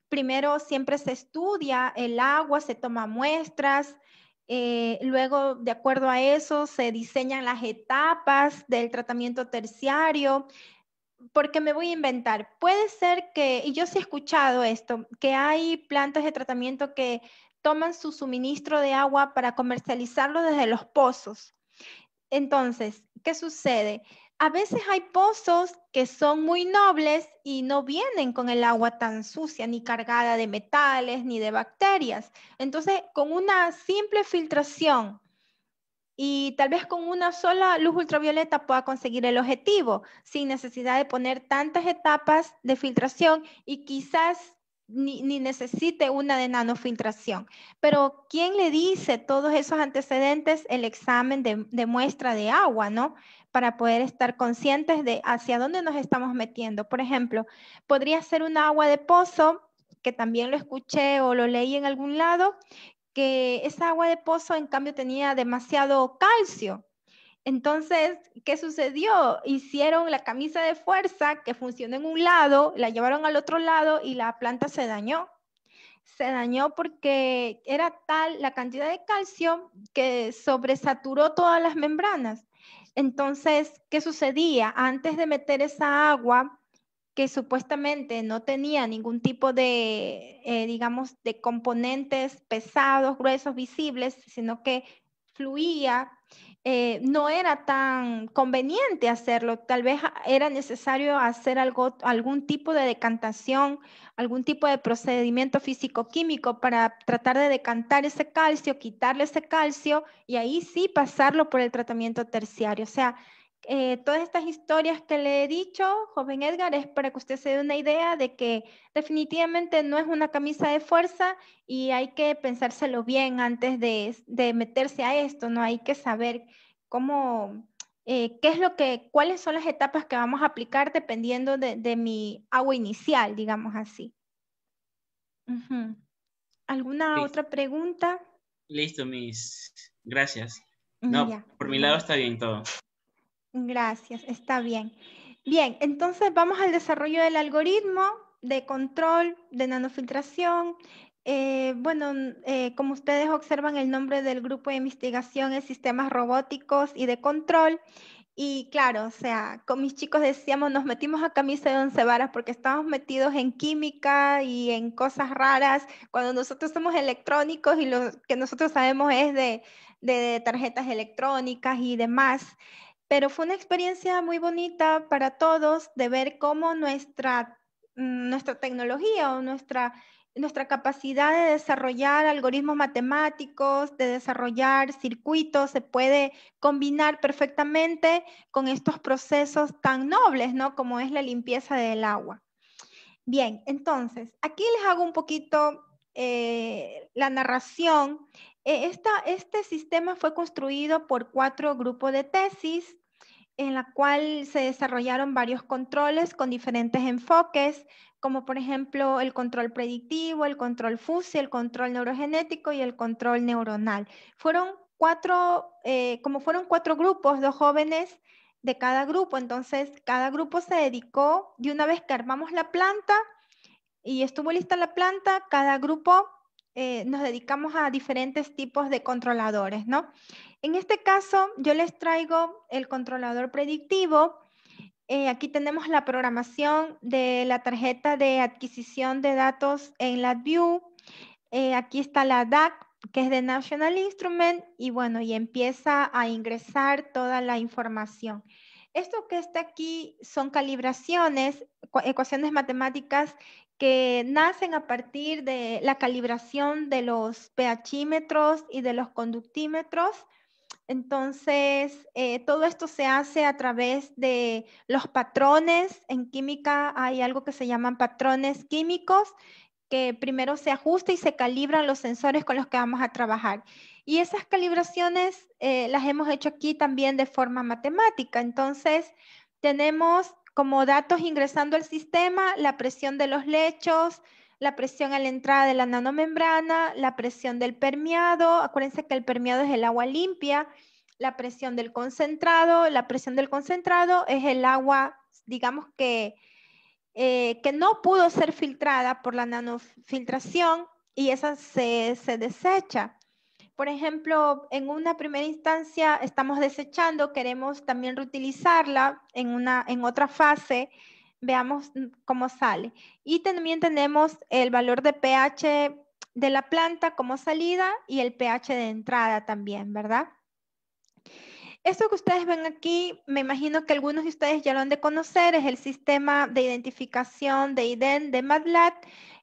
Primero siempre se estudia el agua, se toma muestras, eh, luego, de acuerdo a eso, se diseñan las etapas del tratamiento terciario, porque me voy a inventar. Puede ser que, y yo sí he escuchado esto, que hay plantas de tratamiento que toman su suministro de agua para comercializarlo desde los pozos. Entonces, ¿qué sucede? A veces hay pozos que son muy nobles y no vienen con el agua tan sucia, ni cargada de metales, ni de bacterias. Entonces, con una simple filtración y tal vez con una sola luz ultravioleta pueda conseguir el objetivo sin necesidad de poner tantas etapas de filtración y quizás ni, necesite una de nanofiltración. Pero ¿quién le dice todos esos antecedentes el examen de, de muestra de agua, no? Para poder estar conscientes de hacia dónde nos estamos metiendo. Por ejemplo, podría ser un agua de pozo que también lo escuché o lo leí en algún lado, esa agua de pozo en cambio tenía demasiado calcio. Entonces, ¿qué sucedió? Hicieron la camisa de fuerza que funcionó en un lado, la llevaron al otro lado y la planta se dañó. Se dañó porque era tal la cantidad de calcio que sobresaturó todas las membranas. Entonces, ¿qué sucedía? Antes de meter esa agua que supuestamente no tenía ningún tipo de, eh, digamos, de componentes pesados, gruesos, visibles, sino que fluía, eh, no era tan conveniente hacerlo. Tal vez era necesario hacer algo, algún tipo de decantación, algún tipo de procedimiento físico-químico para tratar de decantar ese calcio, quitarle ese calcio y ahí sí pasarlo por el tratamiento terciario. O sea, eh, todas estas historias que le he dicho, joven Edgar, es para que usted se dé una idea de que definitivamente no es una camisa de fuerza y hay que pensárselo bien antes de, meterse a esto, ¿no? Hay que saber cómo, eh, qué es lo que, cuáles son las etapas que vamos a aplicar dependiendo de, mi agua inicial, digamos así. ¿Alguna otra pregunta? Listo, mis. Gracias. Mm, no, por mi lado está bien todo. Gracias, está bien. Bien, entonces vamos al desarrollo del algoritmo de control de nanofiltración. Eh, bueno, eh, como ustedes observan, el nombre del grupo de investigación es Sistemas Robóticos y de Control. Y claro, o sea, con mis chicos decíamos, nos metimos a camisa de once varas porque estamos metidos en química y en cosas raras, cuando nosotros somos electrónicos y lo que nosotros sabemos es de, de tarjetas electrónicas y demás. Pero fue una experiencia muy bonita para todos de ver cómo nuestra, mm, nuestra tecnología o nuestra, nuestra capacidad de desarrollar algoritmos matemáticos, de desarrollar circuitos, se puede combinar perfectamente con estos procesos tan nobles, ¿no? Como es la limpieza del agua. Bien, entonces, aquí les hago un poquito eh, la narración eh, este sistema fue construido por cuatro grupos de tesis, en la cual se desarrollaron varios controles con diferentes enfoques, como por ejemplo el control predictivo, el control FUSI, el control neurogenético y el control neuronal. Fueron cuatro, eh, como fueron cuatro grupos, dos jóvenes de cada grupo, entonces cada grupo se dedicó, y una vez que armamos la planta y estuvo lista la planta, cada grupo eh, nos dedicamos a diferentes tipos de controladores, ¿no? En este caso, yo les traigo el controlador predictivo. Eh, aquí tenemos la programación de la tarjeta de adquisición de datos en LabVIEW. Eh, aquí está la DAC, que es de National Instrument, y bueno, y empieza a ingresar toda la información. Esto que está aquí son calibraciones, ecuaciones matemáticas que nacen a partir de la calibración de los pHímetros y de los conductímetros. Entonces, eh, todo esto se hace a través de los patrones. En química hay algo que se llaman patrones químicos, que primero se ajusta y se calibran los sensores con los que vamos a trabajar. Y esas calibraciones eh, las hemos hecho aquí también de forma matemática. Entonces, tenemos como datos ingresando al sistema, la presión de los lechos, la presión a la entrada de la nanomembrana, la presión del permeado, acuérdense que el permeado es el agua limpia, la presión del concentrado, la presión del concentrado es el agua, digamos que, eh, que no pudo ser filtrada por la nanofiltración y esa se desecha por ejemplo, en una primera instancia estamos desechando, queremos también reutilizarla en, una, en otra fase, veamos mm, cómo sale. Y también tenemos el valor de pH de la planta como salida y el pH de entrada también, ¿verdad? Esto que ustedes ven aquí, me imagino que algunos de ustedes ya lo han de conocer, es el sistema de identificación de IDEN de MATLAB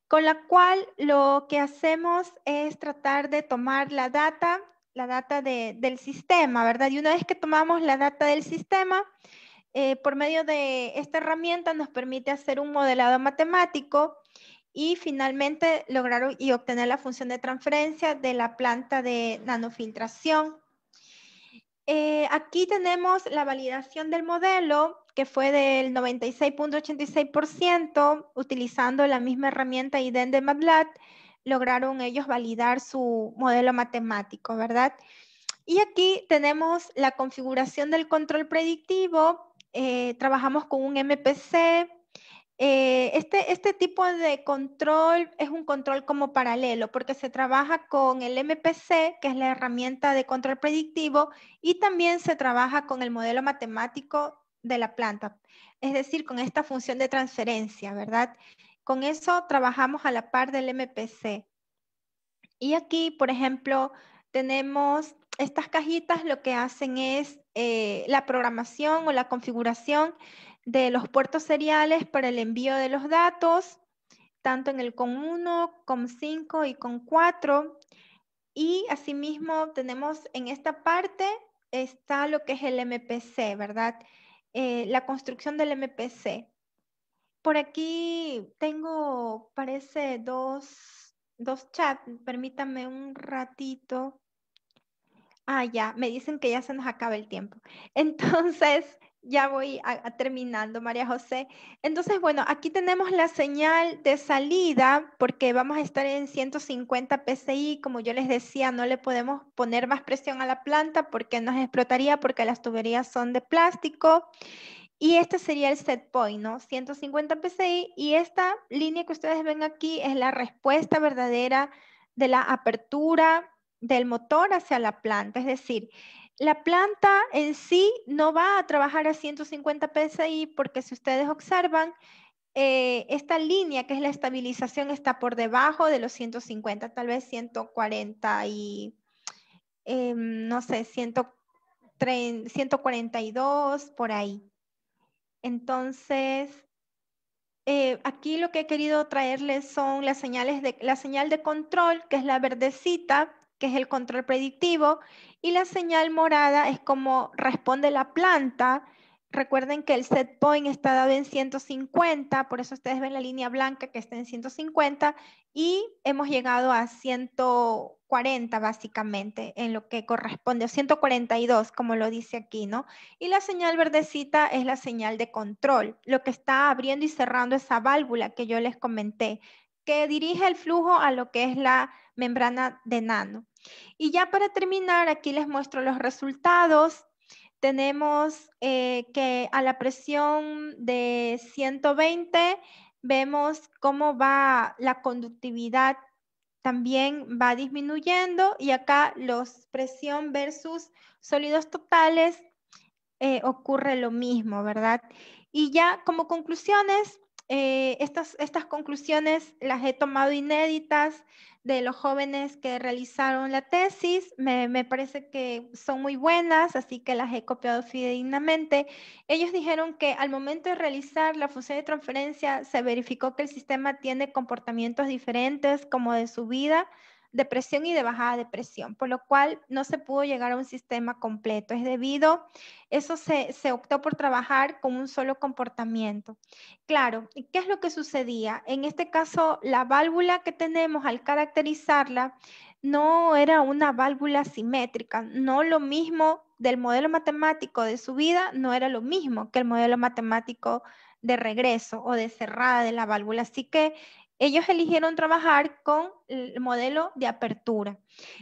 con la cual lo que hacemos es tratar de tomar la data, la data del sistema, ¿verdad? Y una vez que tomamos la data del sistema, eh, por medio de esta herramienta nos permite hacer un modelado matemático y finalmente lograr y obtener la función de transferencia de la planta de nanofiltración. Eh, aquí tenemos la validación del modelo que fue del 96.86%, utilizando la misma herramienta IDEN de MATLAB, lograron ellos validar su modelo matemático, ¿verdad? Y aquí tenemos la configuración del control predictivo, eh, trabajamos con un MPC, eh, este, este tipo de control es un control como paralelo porque se trabaja con el MPC, que es la herramienta de control predictivo, y también se trabaja con el modelo matemático de la planta, es decir, con esta función de transferencia, ¿verdad? Con eso trabajamos a la par del MPC. Y aquí, por ejemplo, tenemos estas cajitas, lo que hacen es eh, la programación o la configuración de los puertos seriales para el envío de los datos, tanto en el con 1, con 5 y con 4. Y asimismo tenemos en esta parte está lo que es el MPC, ¿verdad? Eh, la construcción del MPC. Por aquí tengo, parece, dos, dos chats. Permítame un ratito. Ah, ya, me dicen que ya se nos acaba el tiempo. Entonces, ya voy a, terminando, María José. Entonces, bueno, aquí tenemos la señal de salida porque vamos a estar en 150 PSI. Como yo les decía, no le podemos poner más presión a la planta porque nos explotaría porque las tuberías son de plástico. Y este sería el set point, ¿no? 150 PSI. Y esta línea que ustedes ven aquí es la respuesta verdadera de la apertura del motor hacia la planta. Es decir, la planta en sí no va a trabajar a 150 psi porque si ustedes observan, eh, esta línea que es la estabilización está por debajo de los 150, tal vez 140 y, em, no sé, 142 por ahí. Entonces, eh, aquí lo que he querido traerles son las señales de la señal de control, que es la verdecita, que es el control predictivo, y la señal morada es como responde la planta. Recuerden que el set point está dado en 150, por eso ustedes ven la línea blanca que está en 150 y hemos llegado a 140 básicamente en lo que corresponde, o 142 como lo dice aquí, ¿no? Y la señal verdecita es la señal de control, lo que está abriendo y cerrando esa válvula que yo les comenté, que dirige el flujo a lo que es la membrana de nano. Y ya para terminar, aquí les muestro los resultados. Tenemos eh, que a la presión de 120 vemos cómo va la conductividad también va disminuyendo y acá los presión versus sólidos totales eh, ocurre lo mismo, ¿verdad? Y ya como conclusiones, eh, estas conclusiones las he tomado inéditas de los jóvenes que realizaron la tesis. Me, me, parece que son muy buenas, así que las he copiado fidedignamente. Ellos dijeron que al momento de realizar la función de transferencia se verificó que el sistema tiene comportamientos diferentes como de subida, depresión y de bajada de presión, por lo cual no se pudo llegar a un sistema completo. Es debido, eso se, se optó por trabajar con un solo comportamiento. Claro, ¿qué es lo que sucedía? En este caso, la válvula que tenemos al caracterizarla no era una válvula simétrica, no lo mismo del modelo matemático de subida, no era lo mismo que el modelo matemático de regreso o de cerrada de la válvula. Así que ellos eligieron trabajar con el modelo de apertura.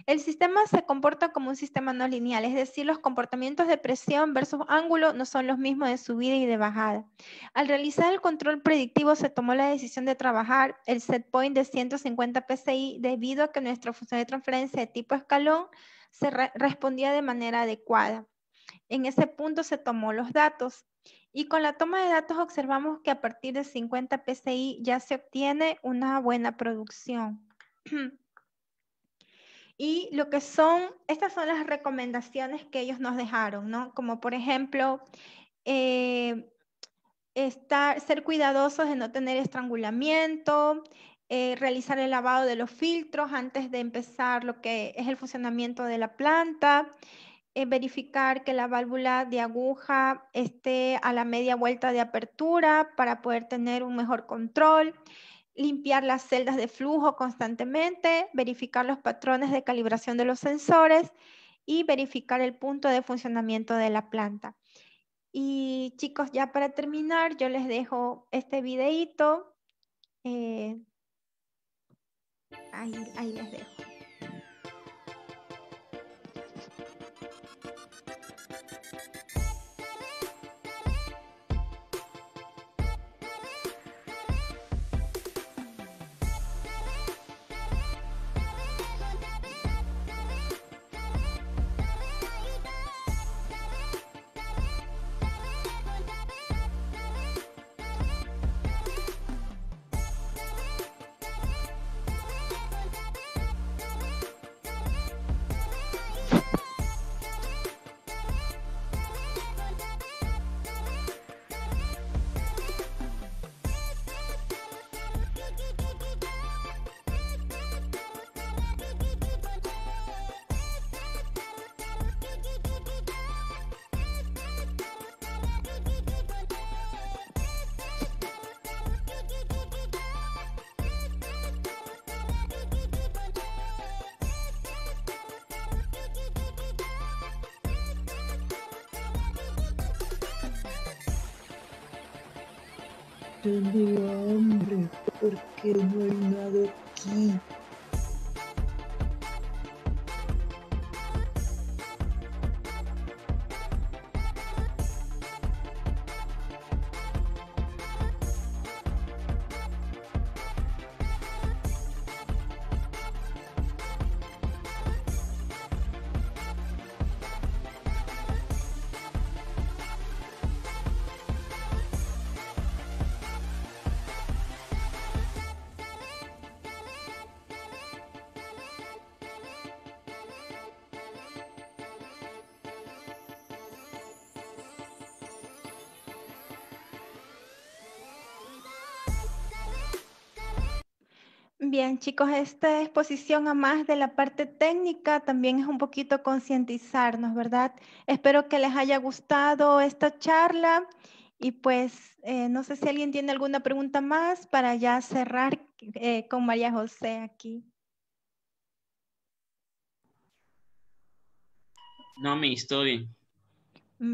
El sistema se comporta como un sistema no lineal, es decir, los comportamientos de presión versus ángulo no son los mismos de subida y de bajada. Al realizar el control predictivo se tomó la decisión de trabajar el set point de 150 PSI debido a que nuestra función de transferencia de tipo escalón se respondía de manera adecuada. En ese punto se tomó los datos. Y con la toma de datos observamos que a partir de 50 PCI ya se obtiene una buena producción. Y lo que son, estas son las recomendaciones que ellos nos dejaron, ¿no? Como por ejemplo, eh, estar, ser cuidadosos de no tener estrangulamiento, eh, realizar el lavado de los filtros antes de empezar lo que es el funcionamiento de la planta, verificar que la válvula de aguja esté a la media vuelta de apertura para poder tener un mejor control, limpiar las celdas de flujo constantemente, verificar los patrones de calibración de los sensores y verificar el punto de funcionamiento de la planta. Y chicos, ya para terminar, yo les dejo este videito. Eh, ahí les dejo. tenía hombre porque no hay Bien, chicos, esta exposición a más de la parte técnica también es un poquito concientizarnos, ¿verdad? Espero que les haya gustado esta charla y pues eh, no sé si alguien tiene alguna pregunta más para ya cerrar eh, con María José aquí. No, me estoy bien.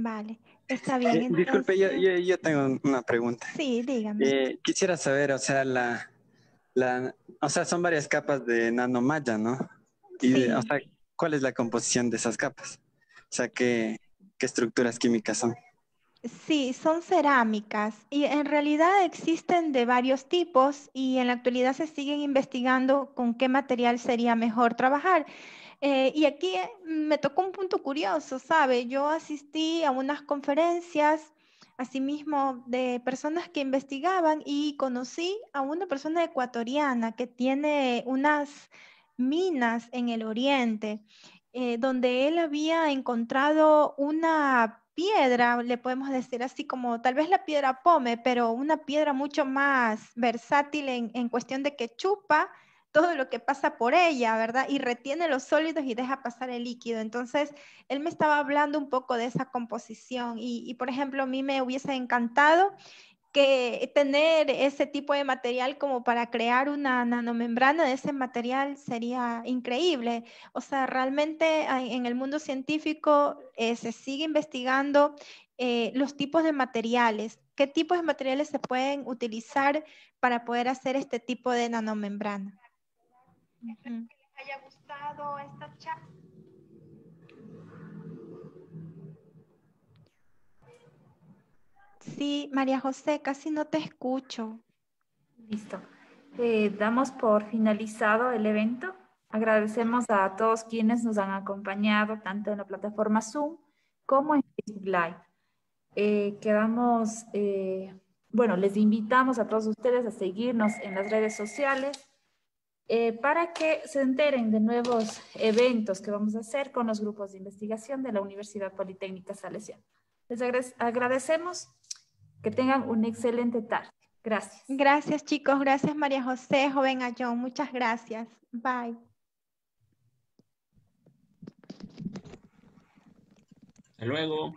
Vale, está bien. Eh, disculpe, yo, yo, yo, tengo una pregunta. Sí, dígame. quisiera saber, o sea, la o sea, son varias capas de nanomalla, ¿no? Y, o sea, ¿cuál es la composición de esas capas? O sea, ¿qué, estructuras químicas son? Sí, son cerámicas y en realidad existen de varios tipos y en la actualidad se siguen investigando con qué material sería mejor trabajar. Eh, y aquí me tocó un punto curioso, ¿sabe? Yo asistí a unas conferencias asimismo de personas que investigaban y conocí a una persona ecuatoriana que tiene unas minas en el oriente, eh, donde él había encontrado una piedra, le podemos decir así como tal vez la piedra pome, pero una piedra mucho más versátil en, en cuestión de que chupa todo lo que pasa por ella, ¿verdad? Y retiene los sólidos y deja pasar el líquido. Entonces, él me estaba hablando un poco de esa composición y, por ejemplo, a mí me hubiese encantado que tener ese tipo de material como para crear una nanomembrana de ese material sería increíble. O sea, realmente en el mundo científico eh, se sigue investigando eh, los tipos de materiales, qué tipos de materiales se pueden utilizar para poder hacer este tipo de nanomembrana. Espero que les haya gustado esta charla. Sí, María José, casi no te escucho. Listo. Eh, damos por finalizado el evento. Agradecemos a todos quienes nos han acompañado, tanto en la plataforma Zoom como en Facebook Live. Eh, quedamos, eh, bueno, les invitamos a todos ustedes a seguirnos en las redes sociales eh, para que se enteren de nuevos eventos que vamos a hacer con los grupos de investigación de la Universidad Politécnica Salesiana. Les agradecemos que tengan una excelente tarde. Gracias. Gracias chicos, gracias María José, joven Ayón, muchas gracias. Bye. Hasta luego.